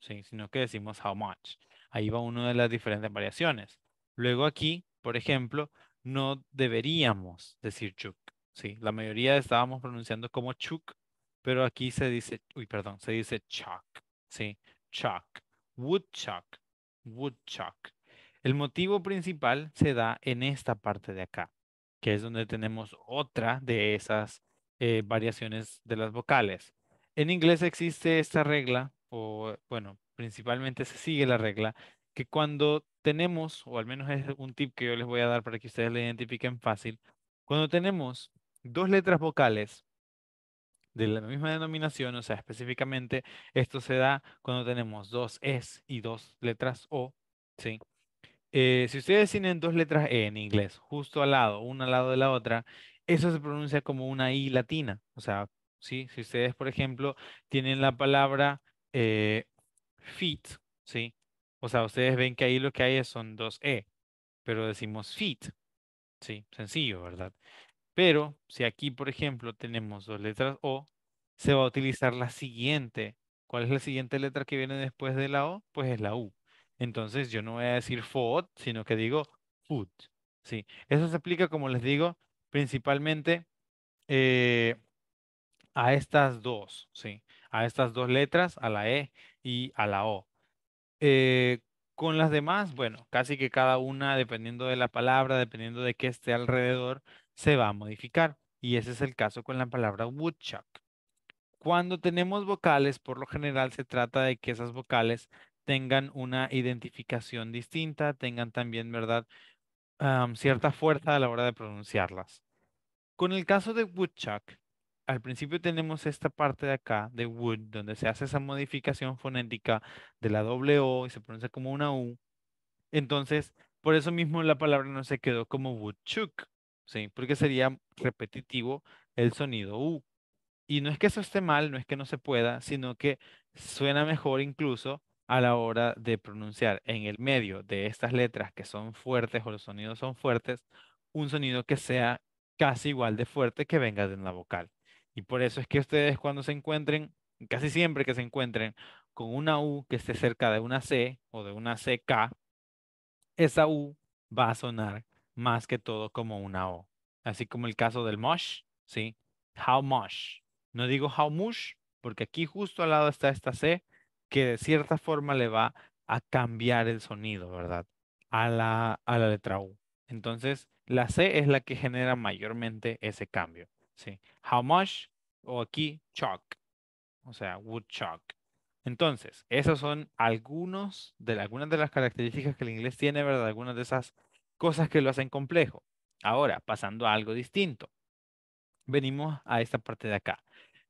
S1: ¿sí? Sino que decimos how much. Ahí va una de las diferentes variaciones. Luego aquí, por ejemplo, no deberíamos decir chuck, ¿sí? La mayoría estábamos pronunciando como chuck pero aquí se dice, uy, perdón, se dice chuck, ¿sí? Chuck, woodchuck, woodchuck. El motivo principal se da en esta parte de acá, que es donde tenemos otra de esas eh, variaciones de las vocales. En inglés existe esta regla, o bueno, principalmente se sigue la regla, que cuando tenemos, o al menos es un tip que yo les voy a dar para que ustedes lo identifiquen fácil, cuando tenemos dos letras vocales de la misma denominación, o sea, específicamente esto se da cuando tenemos dos es y dos letras o, ¿sí? Eh, si ustedes tienen dos letras E en inglés, justo al lado, una al lado de la otra, eso se pronuncia como una I latina. O sea, ¿sí? si ustedes, por ejemplo, tienen la palabra eh, feet, ¿sí? o sea, ustedes ven que ahí lo que hay son dos E, pero decimos fit, ¿sí? Sencillo, ¿verdad? Sí, sencillo, ¿verdad? Pero si aquí, por ejemplo, tenemos dos letras O, se va a utilizar la siguiente. ¿Cuál es la siguiente letra que viene después de la O? Pues es la U. Entonces yo no voy a decir food, sino que digo put Sí, eso se aplica, como les digo, principalmente eh, a estas dos, ¿sí? A estas dos letras, a la E y a la O. Eh, con las demás, bueno, casi que cada una, dependiendo de la palabra, dependiendo de qué esté alrededor, se va a modificar. Y ese es el caso con la palabra woodchuck. Cuando tenemos vocales, por lo general se trata de que esas vocales tengan una identificación distinta, tengan también, ¿verdad?, cierta fuerza a la hora de pronunciarlas. Con el caso de woodchuck, al principio tenemos esta parte de acá, de wood, donde se hace esa modificación fonética de la doble O y se pronuncia como una U. Entonces, por eso mismo la palabra no se quedó como woodchuck, porque sería repetitivo el sonido U. Y no es que eso esté mal, no es que no se pueda, sino que suena mejor incluso a la hora de pronunciar en el medio de estas letras que son fuertes o los sonidos son fuertes, un sonido que sea casi igual de fuerte que venga de una vocal. Y por eso es que ustedes cuando se encuentren, casi siempre que se encuentren con una U que esté cerca de una C o de una CK, esa U va a sonar más que todo como una O. Así como el caso del mush, ¿sí? How much. No digo how much, porque aquí justo al lado está esta C, que de cierta forma le va a cambiar el sonido, ¿verdad? A la, a la letra U. Entonces, la C es la que genera mayormente ese cambio, ¿sí? How much, o aquí, chalk. O sea, wood chalk. Entonces, esas son algunos de, algunas de las características que el inglés tiene, ¿verdad? Algunas de esas cosas que lo hacen complejo. Ahora, pasando a algo distinto, venimos a esta parte de acá.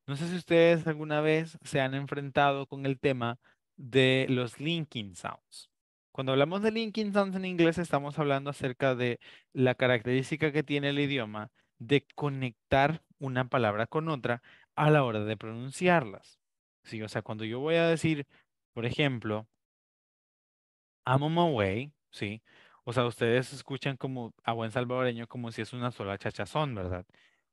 S1: No sé si ustedes alguna vez se han enfrentado con el tema de los linking sounds. Cuando hablamos de linking sounds en inglés, estamos hablando acerca de la característica que tiene el idioma de conectar una palabra con otra a la hora de pronunciarlas. Sí, o sea, cuando yo voy a decir, por ejemplo, I'm on my way, ¿sí? O sea, ustedes escuchan como a buen salvadoreño como si es una sola chachazón, ¿verdad?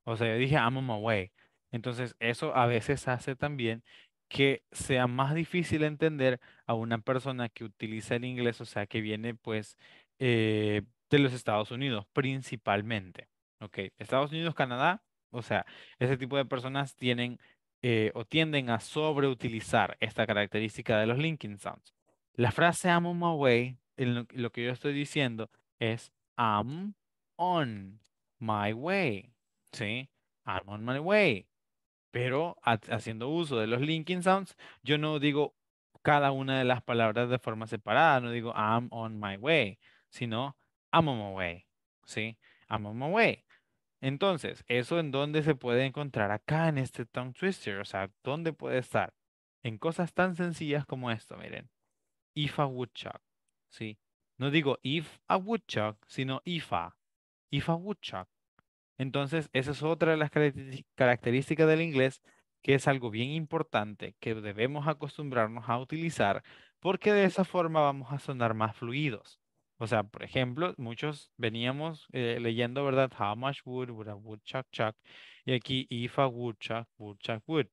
S1: O sea, yo dije, I'm on my way. Entonces, eso a veces hace también que sea más difícil entender a una persona que utiliza el inglés, o sea, que viene pues eh, de los Estados Unidos principalmente. Ok, Estados Unidos, Canadá, o sea, ese tipo de personas tienen eh, o tienden a sobreutilizar esta característica de los linking sounds. La frase I'm on my way lo, que yo estoy diciendo es I'm on my way. ¿Sí? I'm on my way. Pero haciendo uso de los linking sounds, yo no digo cada una de las palabras de forma separada. No digo I'm on my way, sino I'm on my way. ¿Sí? I'm on my way. Entonces, ¿eso en dónde se puede encontrar acá en este tongue twister? O sea, ¿dónde puede estar? En cosas tan sencillas como esto, miren. IFA woodchuck ¿sí? No digo if a woodchuck, sino if a, if a woodchuck. Entonces, esa es otra de las características del inglés que es algo bien importante que debemos acostumbrarnos a utilizar porque de esa forma vamos a sonar más fluidos. O sea, por ejemplo, muchos veníamos eh, leyendo, ¿verdad? How much wood would a woodchuck chuck? Y aquí if a woodchuck, woodchuck would.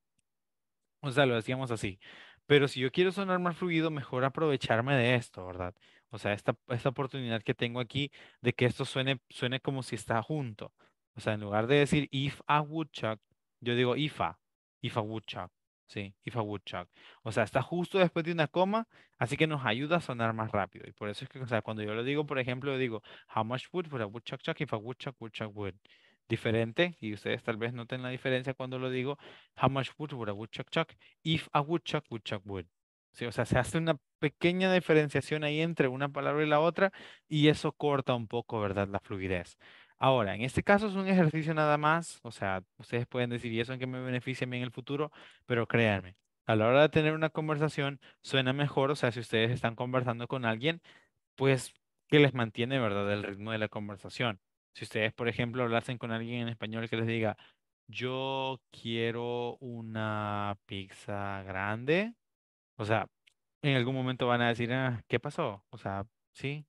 S1: O sea, lo decíamos así. Pero si yo quiero sonar más fluido, mejor aprovecharme de esto, ¿verdad? O sea, esta, esta oportunidad que tengo aquí de que esto suene, suene como si está junto. O sea, en lugar de decir if a ah, woodchuck, yo digo ifa, if a ah, ah, woodchuck. Sí, if a woodchuck. O sea, está justo después de una coma, así que nos ayuda a sonar más rápido. Y por eso es que, o sea, cuando yo lo digo, por ejemplo, yo digo, how much wood for a woodchuck chuck if a woodchuck woodchuck would? diferente, y ustedes tal vez noten la diferencia cuando lo digo, how much wood would a woodchuck chuck if a woodchuck would chuck wood. o sea, se hace una pequeña diferenciación ahí entre una palabra y la otra y eso corta un poco, ¿verdad? La fluidez. Ahora, en este caso es un ejercicio nada más, o sea, ustedes pueden decir, ¿y eso en qué me beneficia a mí en el futuro? Pero créanme, a la hora de tener una conversación suena mejor, o sea, si ustedes están conversando con alguien, pues que les mantiene, ¿verdad?, el ritmo de la conversación. Si ustedes, por ejemplo, hablasen con alguien en español que les diga, yo quiero una pizza grande, o sea, en algún momento van a decir, ah, ¿qué pasó? O sea, sí,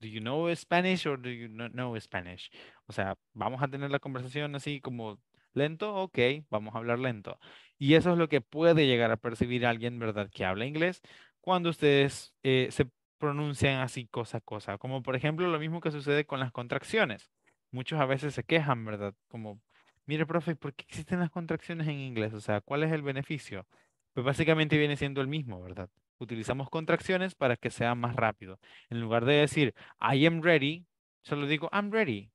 S1: do you know Spanish or do you not know Spanish? O sea, vamos a tener la conversación así como lento, ok, vamos a hablar lento. Y eso es lo que puede llegar a percibir alguien, ¿verdad?, que habla inglés cuando ustedes eh, se pronuncian así cosa a cosa. Como por ejemplo lo mismo que sucede con las contracciones muchos a veces se quejan, ¿verdad? Como, mire, profe, ¿por qué existen las contracciones en inglés? O sea, ¿cuál es el beneficio? Pues básicamente viene siendo el mismo, ¿verdad? Utilizamos contracciones para que sea más rápido. En lugar de decir, I am ready, solo digo, I'm ready.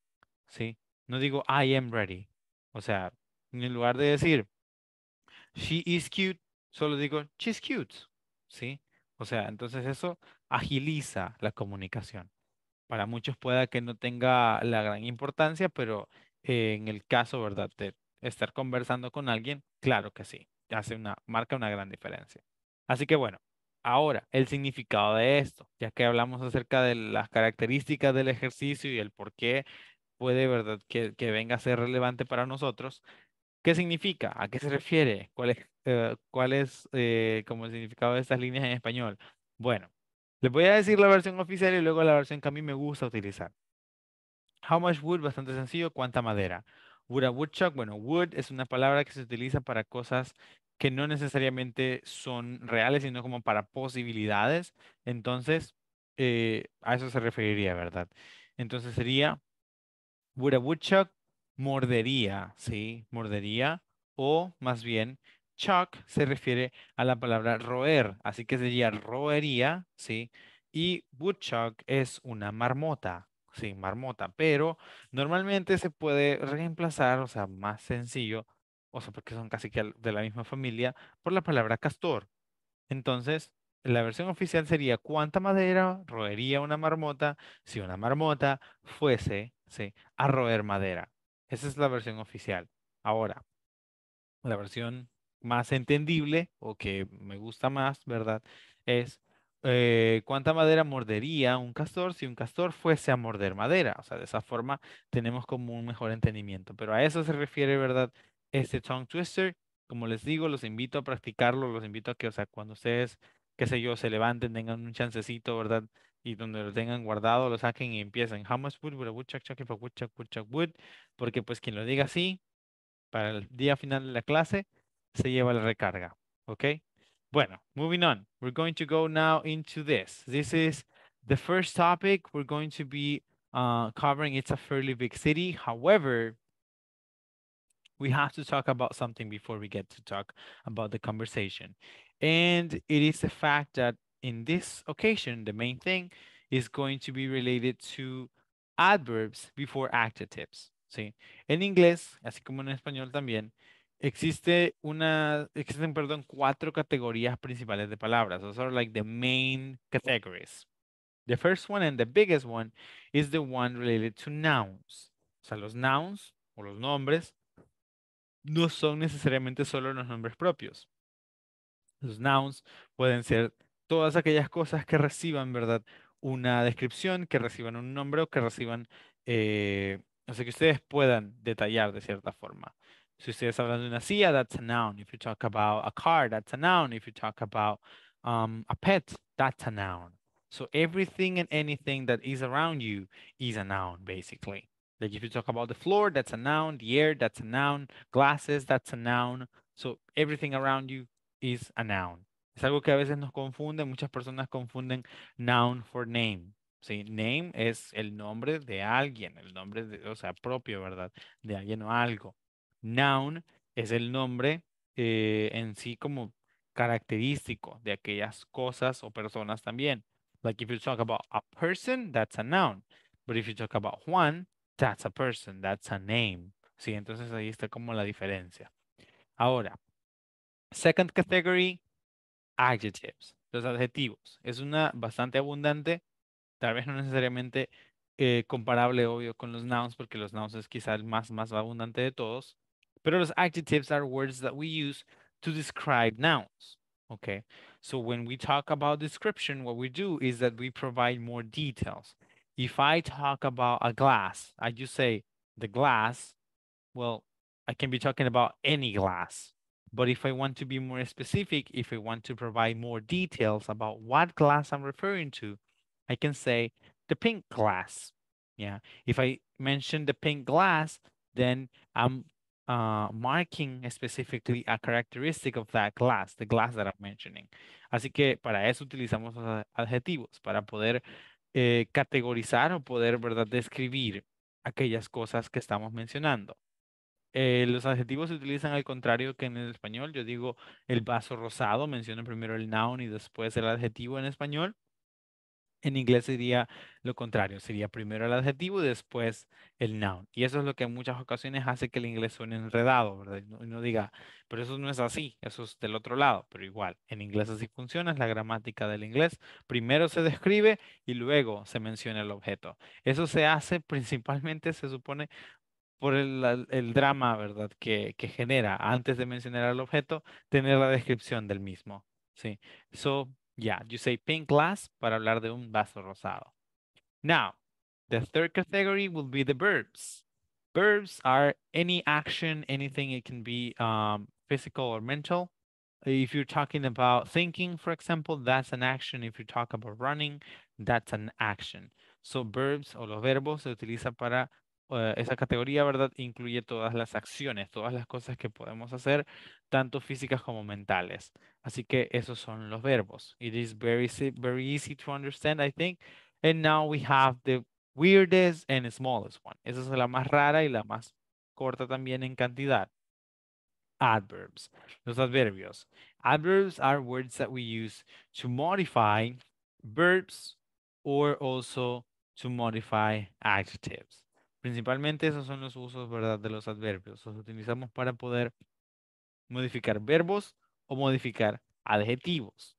S1: ¿Sí? No digo, I am ready. O sea, en lugar de decir, she is cute, solo digo, she's cute. ¿Sí? O sea, entonces eso agiliza la comunicación para muchos pueda que no tenga la gran importancia, pero eh, en el caso, ¿verdad? De estar conversando con alguien, claro que sí, hace una, marca una gran diferencia. Así que bueno, ahora el significado de esto, ya que hablamos acerca de las características del ejercicio y el por qué puede, ¿verdad?, que, venga a ser relevante para nosotros. ¿Qué significa? ¿A qué se refiere? ¿Cuál es, eh, eh, como el significado de estas líneas en español? Bueno, les voy a decir la versión oficial y luego la versión que a mí me gusta utilizar. How much wood, bastante sencillo, cuánta madera. Wood a woodchuck, bueno, wood es una palabra que se utiliza para cosas que no necesariamente son reales, sino como para posibilidades. Entonces, eh, a eso se referiría, ¿verdad? Entonces sería, would a woodchuck mordería, ¿sí? Mordería, o más bien, Chuck se refiere a la palabra roer, así que sería roería, ¿sí? Y woodchuck es una marmota, ¿sí? Marmota, pero normalmente se puede reemplazar, o sea, más sencillo, o sea, porque son casi que de la misma familia, por la palabra castor. Entonces, la versión oficial sería cuánta madera roería una marmota si una marmota fuese ¿sí? a roer madera. Esa es la versión oficial. Ahora, la versión más entendible o que me gusta más, ¿verdad? Es eh, cuánta madera mordería un castor si un castor fuese a morder madera. O sea, de esa forma tenemos como un mejor entendimiento. Pero a eso se refiere, ¿verdad? Este tongue twister. Como les digo, los invito a practicarlo, los invito a que, o sea, cuando ustedes, qué sé yo, se levanten, tengan un chancecito, ¿verdad? Y donde lo tengan guardado, lo saquen y empiecen. How a Porque pues quien lo diga así, para el día final de la clase, se lleva la recarga. Okay. Bueno, moving on. We're going to go now into this. This is the first topic we're going to be uh, covering. It's a fairly big city. However, we have to talk about something before we get to talk about the conversation. And it is the fact that in this occasion, the main thing is going to be related to adverbs before adjectives. ¿sí? En inglés, así como en español también, existe una, existen, perdón, cuatro categorías principales de palabras. Those are like the main categories. The first one and the biggest one is the one related to nouns. O sea, los nouns o los nombres no son necesariamente solo los nombres propios. Los nouns pueden ser todas aquellas cosas que reciban, ¿verdad? Una descripción, que reciban un nombre o que reciban, eh, o sea, que ustedes puedan detallar de cierta forma. To say una silla, that's a noun. If you talk about a car, that's a noun. If you talk about um, a pet, that's a noun. So everything and anything that is around you is a noun, basically. Like if you talk about the floor, that's a noun. The air, that's a noun. Glasses, that's a noun. So everything around you is a noun. Es algo que a veces nos confunden, muchas personas confunden noun for name. ¿sí? Name es el nombre de alguien, el nombre, de, o sea, propio, ¿verdad? De alguien o algo. Noun es el nombre eh, en sí como característico de aquellas cosas o personas también. Like if you talk about a person, that's a noun. But if you talk about Juan, that's a person, that's a name. Sí, entonces ahí está como la diferencia. Ahora, second category, adjectives, los adjetivos. Es una bastante abundante, tal vez no necesariamente eh, comparable, obvio, con los nouns, porque los nouns es quizás el más, más abundante de todos, Pero los adjectives are words that we use to describe nouns, okay? So when we talk about description, what we do is that we provide more details. If I talk about a glass, I just say the glass, well, I can be talking about any glass. But if I want to be more specific, if I want to provide more details about what glass I'm referring to, I can say the pink glass. Yeah. If I mention the pink glass, then I'm Ah, marking specifically a characteristic of that glass, the glass that I'm mentioning. Así que para eso utilizamos los adjetivos, para poder eh, categorizar o poder, ¿verdad?, describir aquellas cosas que estamos mencionando. Eh, los adjetivos se utilizan al contrario que en el español. Yo digo el vaso rosado, menciono primero el noun y después el adjetivo en español. En inglés sería lo contrario, sería primero el adjetivo y después el noun. Y eso es lo que en muchas ocasiones hace que el inglés suene enredado, ¿verdad? no, diga, pero eso no es así, eso es del otro lado. Pero igual, en inglés así funciona, es la gramática del inglés. Primero se describe y luego se menciona el objeto. Eso se hace principalmente, se supone, por el, drama, ¿verdad? Que, genera antes de mencionar el objeto, tener la descripción del mismo. Sí. So, Yeah, you say pink glass para hablar de un vaso rosado. Now, the third category will be the verbs. Verbs are any action, anything. It can be um, physical or mental. If you're talking about thinking, for example, that's an action. If you talk about running, that's an action. So verbs o los verbos se utiliza para Eh, esa categoría, ¿verdad? Incluye todas las acciones, todas las cosas que podemos hacer, tanto físicas como mentales. Así que esos son los verbos. It is very, very easy to understand, I think. And now we have the weirdest and smallest one. Esa es la más rara y la más corta también en cantidad. Adverbs, los adverbios. Adverbs are words that we use to modify verbs or also to modify adjectives. Principalmente esos son los usos, ¿verdad? De los adverbios. Los utilizamos para poder modificar verbos o modificar adjetivos.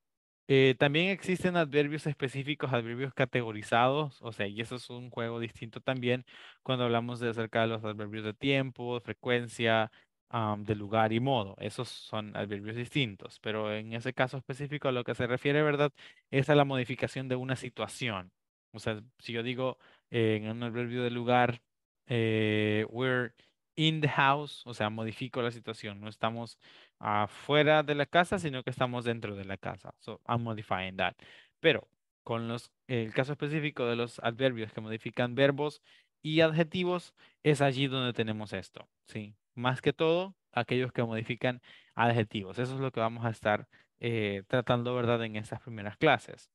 S1: Eh, también existen adverbios específicos, adverbios categorizados, o sea, y eso es un juego distinto también cuando hablamos de acerca de los adverbios de tiempo, frecuencia, de lugar y modo. Esos son adverbios distintos, pero en ese caso específico a lo que se refiere, ¿verdad? Es a la modificación de una situación. O sea, si yo digo eh, en un adverbio de lugar, eh, we're in the house, o sea, modifico la situación. No estamos afuera de la casa, sino que estamos dentro de la casa. So, I'm modifying that. Pero con los, el caso específico de los adverbios que modifican verbos y adjetivos, es allí donde tenemos esto, ¿sí? Más que todo, aquellos que modifican adjetivos. Eso es lo que vamos a estar eh, tratando, ¿verdad?, en estas primeras clases.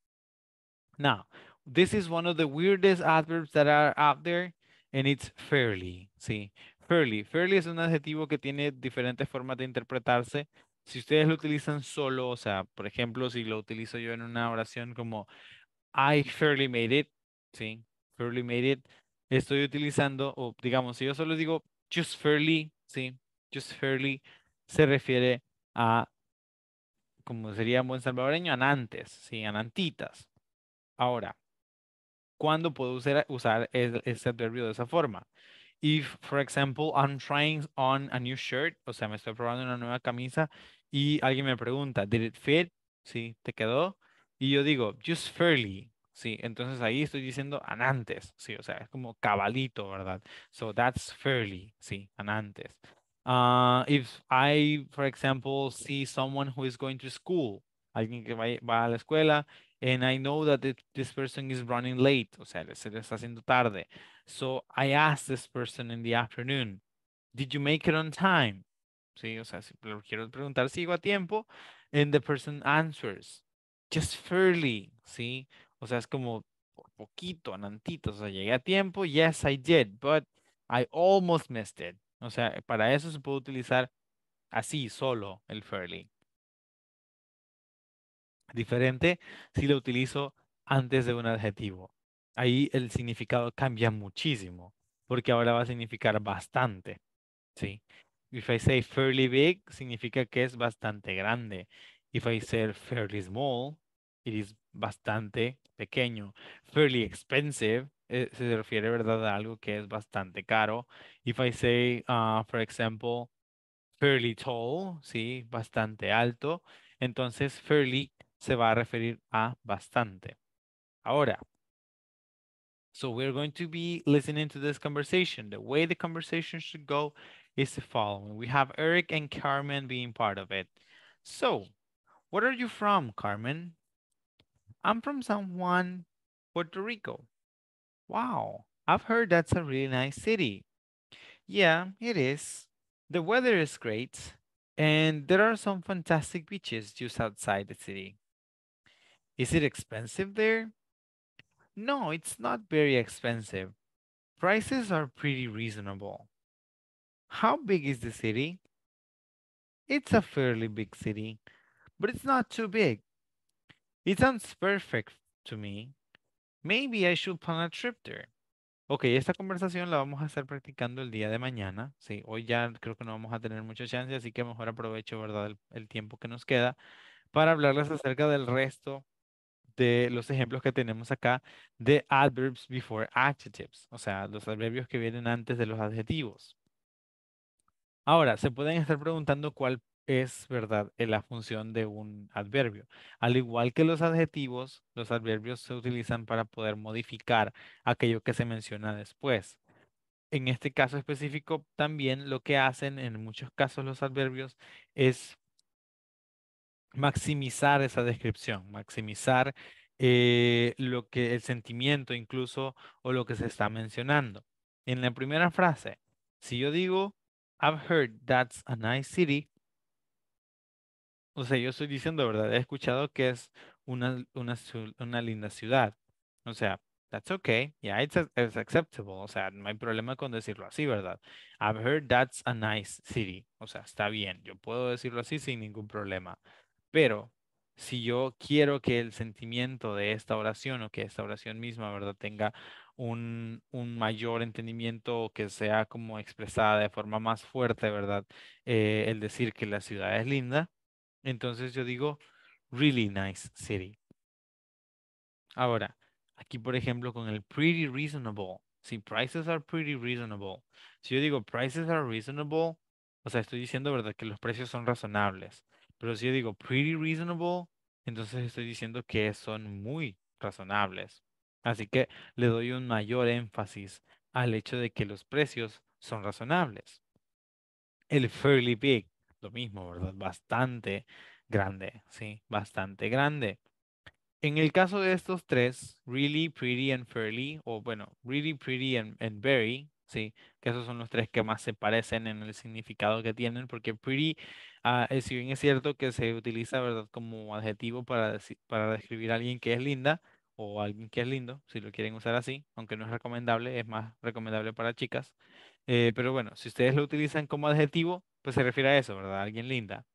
S1: Now, this is one of the weirdest adverbs that are out there and it's fairly, ¿sí? Fairly. Fairly es un adjetivo que tiene diferentes formas de interpretarse. Si ustedes lo utilizan solo, o sea, por ejemplo, si lo utilizo yo en una oración como I fairly made it, ¿sí? Fairly made it. Estoy utilizando, o digamos, si yo solo digo just fairly, ¿sí? Just fairly se refiere a, como sería en buen salvadoreño, anantes, ¿sí? Anantitas. Ahora, cuándo puedo usar, e-, ese adverbio de esa forma. If, for example, I'm trying on a new shirt, o sea, me estoy probando una nueva camisa y alguien me pregunta, ¿did it fit? Sí, ¿te quedó? Y yo digo, just fairly. Sí, entonces ahí estoy diciendo anantes, sí, o sea, es como cabalito, ¿verdad? So that's fairly, sí, anantes. Uh, ah, if I, for example, see someone who is going to school, alguien que va a la escuela and I know that this person is running late, o sea, se está haciendo tarde. So I asked this person in the afternoon, did you make it on time? Sí, o sea, si quiero preguntar si a tiempo, and the person answers, just fairly, sí, o sea, es como poquito, anantito, o sea, llegué a tiempo, yes, I did, but I almost missed it. O sea, para eso se puede utilizar así, solo, el fairly diferente si lo utilizo antes de un adjetivo. Ahí el significado cambia muchísimo, porque ahora va a significar bastante. ¿sí? If I say fairly big, significa que es bastante grande. If I say fairly small, it is bastante pequeño. Fairly expensive, eh, se refiere ¿verdad? a algo que es bastante caro. If I say, uh, for example, fairly tall, ¿sí? bastante alto, entonces fairly se va a referir a bastante. Ahora, so we're going to be listening to this conversation. The way the conversation should go is the following. We have Eric and Carmen being part of it. So, where are you from, Carmen? I'm from San Juan, Puerto Rico. Wow, I've heard that's a really nice city. Yeah, it is. The weather is great, and there are some fantastic beaches just outside the city. Is it expensive there? No, it's not very expensive. Prices are pretty reasonable. How big is the city? It's a fairly big city, but it's not too big. It sounds perfect to me. Maybe I should plan a trip there. Ok, esta conversación la vamos a estar practicando el día de mañana. Sí, hoy ya creo que no vamos a tener muchas chance, así que mejor aprovecho, ¿verdad?, el tiempo que nos queda para hablarles acerca del resto de los ejemplos que tenemos acá de adverbs before adjectives, o sea, los adverbios que vienen antes de los adjetivos. Ahora, se pueden estar preguntando cuál es, ¿verdad?, eh, la función de un adverbio. Al igual que los adjetivos, los adverbios se utilizan para poder modificar aquello que se menciona después. En este caso específico, también lo que hacen en muchos casos los adverbios es maximizar esa descripción, maximizar eh, lo que el sentimiento incluso o lo que se está mencionando. En la primera frase, si yo digo, I've heard that's a nice city, o sea, yo estoy diciendo, ¿verdad? He escuchado que es una, una, una linda ciudad. O sea, that's okay. Yeah, it's, acceptable. O sea, no hay problema con decirlo así, ¿verdad? I've heard that's a nice city. O sea, está bien. Yo puedo decirlo así sin ningún problema. Pero si yo quiero que el sentimiento de esta oración o que esta oración misma, ¿verdad?, tenga un, un mayor entendimiento o que sea como expresada de forma más fuerte, ¿verdad? Eh, el decir que la ciudad es linda, entonces yo digo, really nice city. Ahora, aquí por ejemplo con el pretty reasonable, si prices are pretty reasonable, si yo digo prices are reasonable, o sea, estoy diciendo, ¿verdad?, que los precios son razonables. Pero si yo digo pretty reasonable, entonces estoy diciendo que son muy razonables. Así que le doy un mayor énfasis al hecho de que los precios son razonables. El fairly big, lo mismo, ¿verdad? Bastante grande, sí, bastante grande. En el caso de estos tres, really, pretty and fairly, o bueno, really, pretty and, and very, ¿sí? Que esos son los tres que más se parecen en el significado que tienen, porque pretty, ah, eh, si bien es cierto que se utiliza, ¿verdad?, como adjetivo para, para describir a alguien que es linda o alguien que es lindo, si lo quieren usar así, aunque no es recomendable, es más recomendable para chicas. Eh, pero bueno, si ustedes lo utilizan como adjetivo, pues se refiere a eso, ¿verdad? alguien linda.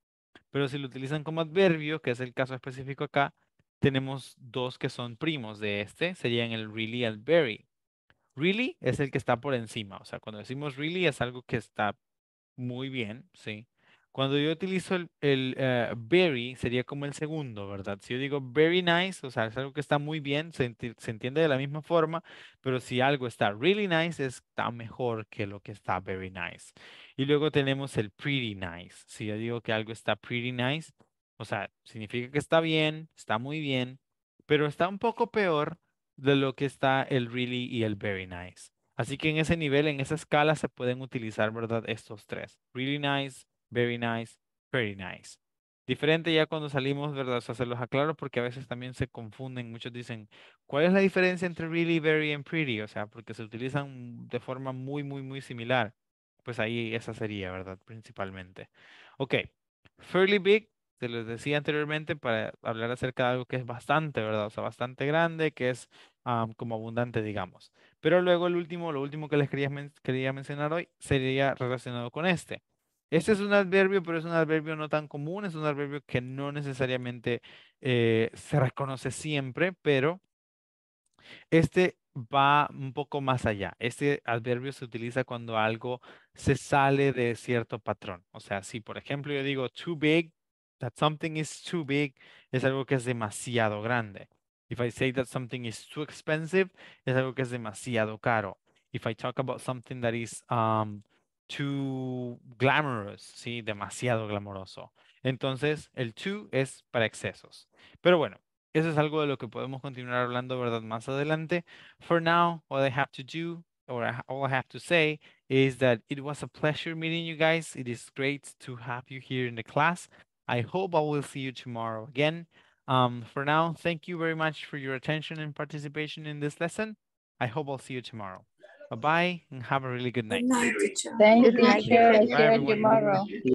S1: Pero si lo utilizan como adverbio, que es el caso específico acá, tenemos dos que son primos de este, serían el really y very really es el que está por encima. O sea, cuando decimos really es algo que está muy bien, ¿sí? Cuando yo utilizo el, eh, very, sería como el segundo, ¿verdad? Si yo digo very nice, o sea, es algo que está muy bien, se, se entiende de la misma forma, pero si algo está really nice, está mejor que lo que está very nice. Y luego tenemos el pretty nice. Si yo digo que algo está pretty nice, o sea, significa que está bien, está muy bien, pero está un poco peor de lo que está el really y el very nice. Así que en ese nivel, en esa escala, se pueden utilizar, ¿verdad? Estos tres. Really nice, very nice, very nice. Diferente ya cuando salimos, ¿verdad? O sea, se los aclaro porque a veces también se confunden. Muchos dicen, ¿cuál es la diferencia entre really, very and pretty? O sea, porque se utilizan de forma muy, muy, muy similar. Pues ahí esa sería, ¿verdad? Principalmente. Ok. Fairly big, te les decía anteriormente, para hablar acerca de algo que es bastante, ¿verdad? O sea, bastante grande, que es como abundante, digamos. Pero luego el último, lo último que les quería, quería mencionar hoy sería relacionado con este. Este es un adverbio, pero es un adverbio no tan común, es un adverbio que no necesariamente eh, se reconoce siempre, pero este va un poco más allá. Este adverbio se utiliza cuando algo se sale de cierto patrón. O sea, si por ejemplo yo digo too big that something is too big es algo que es demasiado grande. If I say that something is too expensive, es algo que es demasiado caro. If I talk about something that is um, too glamorous, ¿sí? Demasiado glamoroso. Entonces, el too es para excesos. Pero bueno, eso es algo de lo que podemos continuar hablando, ¿verdad? Más adelante. For now, all I have to do or all I have to say is that it was a pleasure meeting you guys. It is great to have you here in the class. I hope I will see you tomorrow again. Um, for now, thank you very much for your attention and participation in this lesson. I hope I'll see you tomorrow. Bye-bye and have a really good night. Good night teacher. Thank you, teacher. See you tomorrow.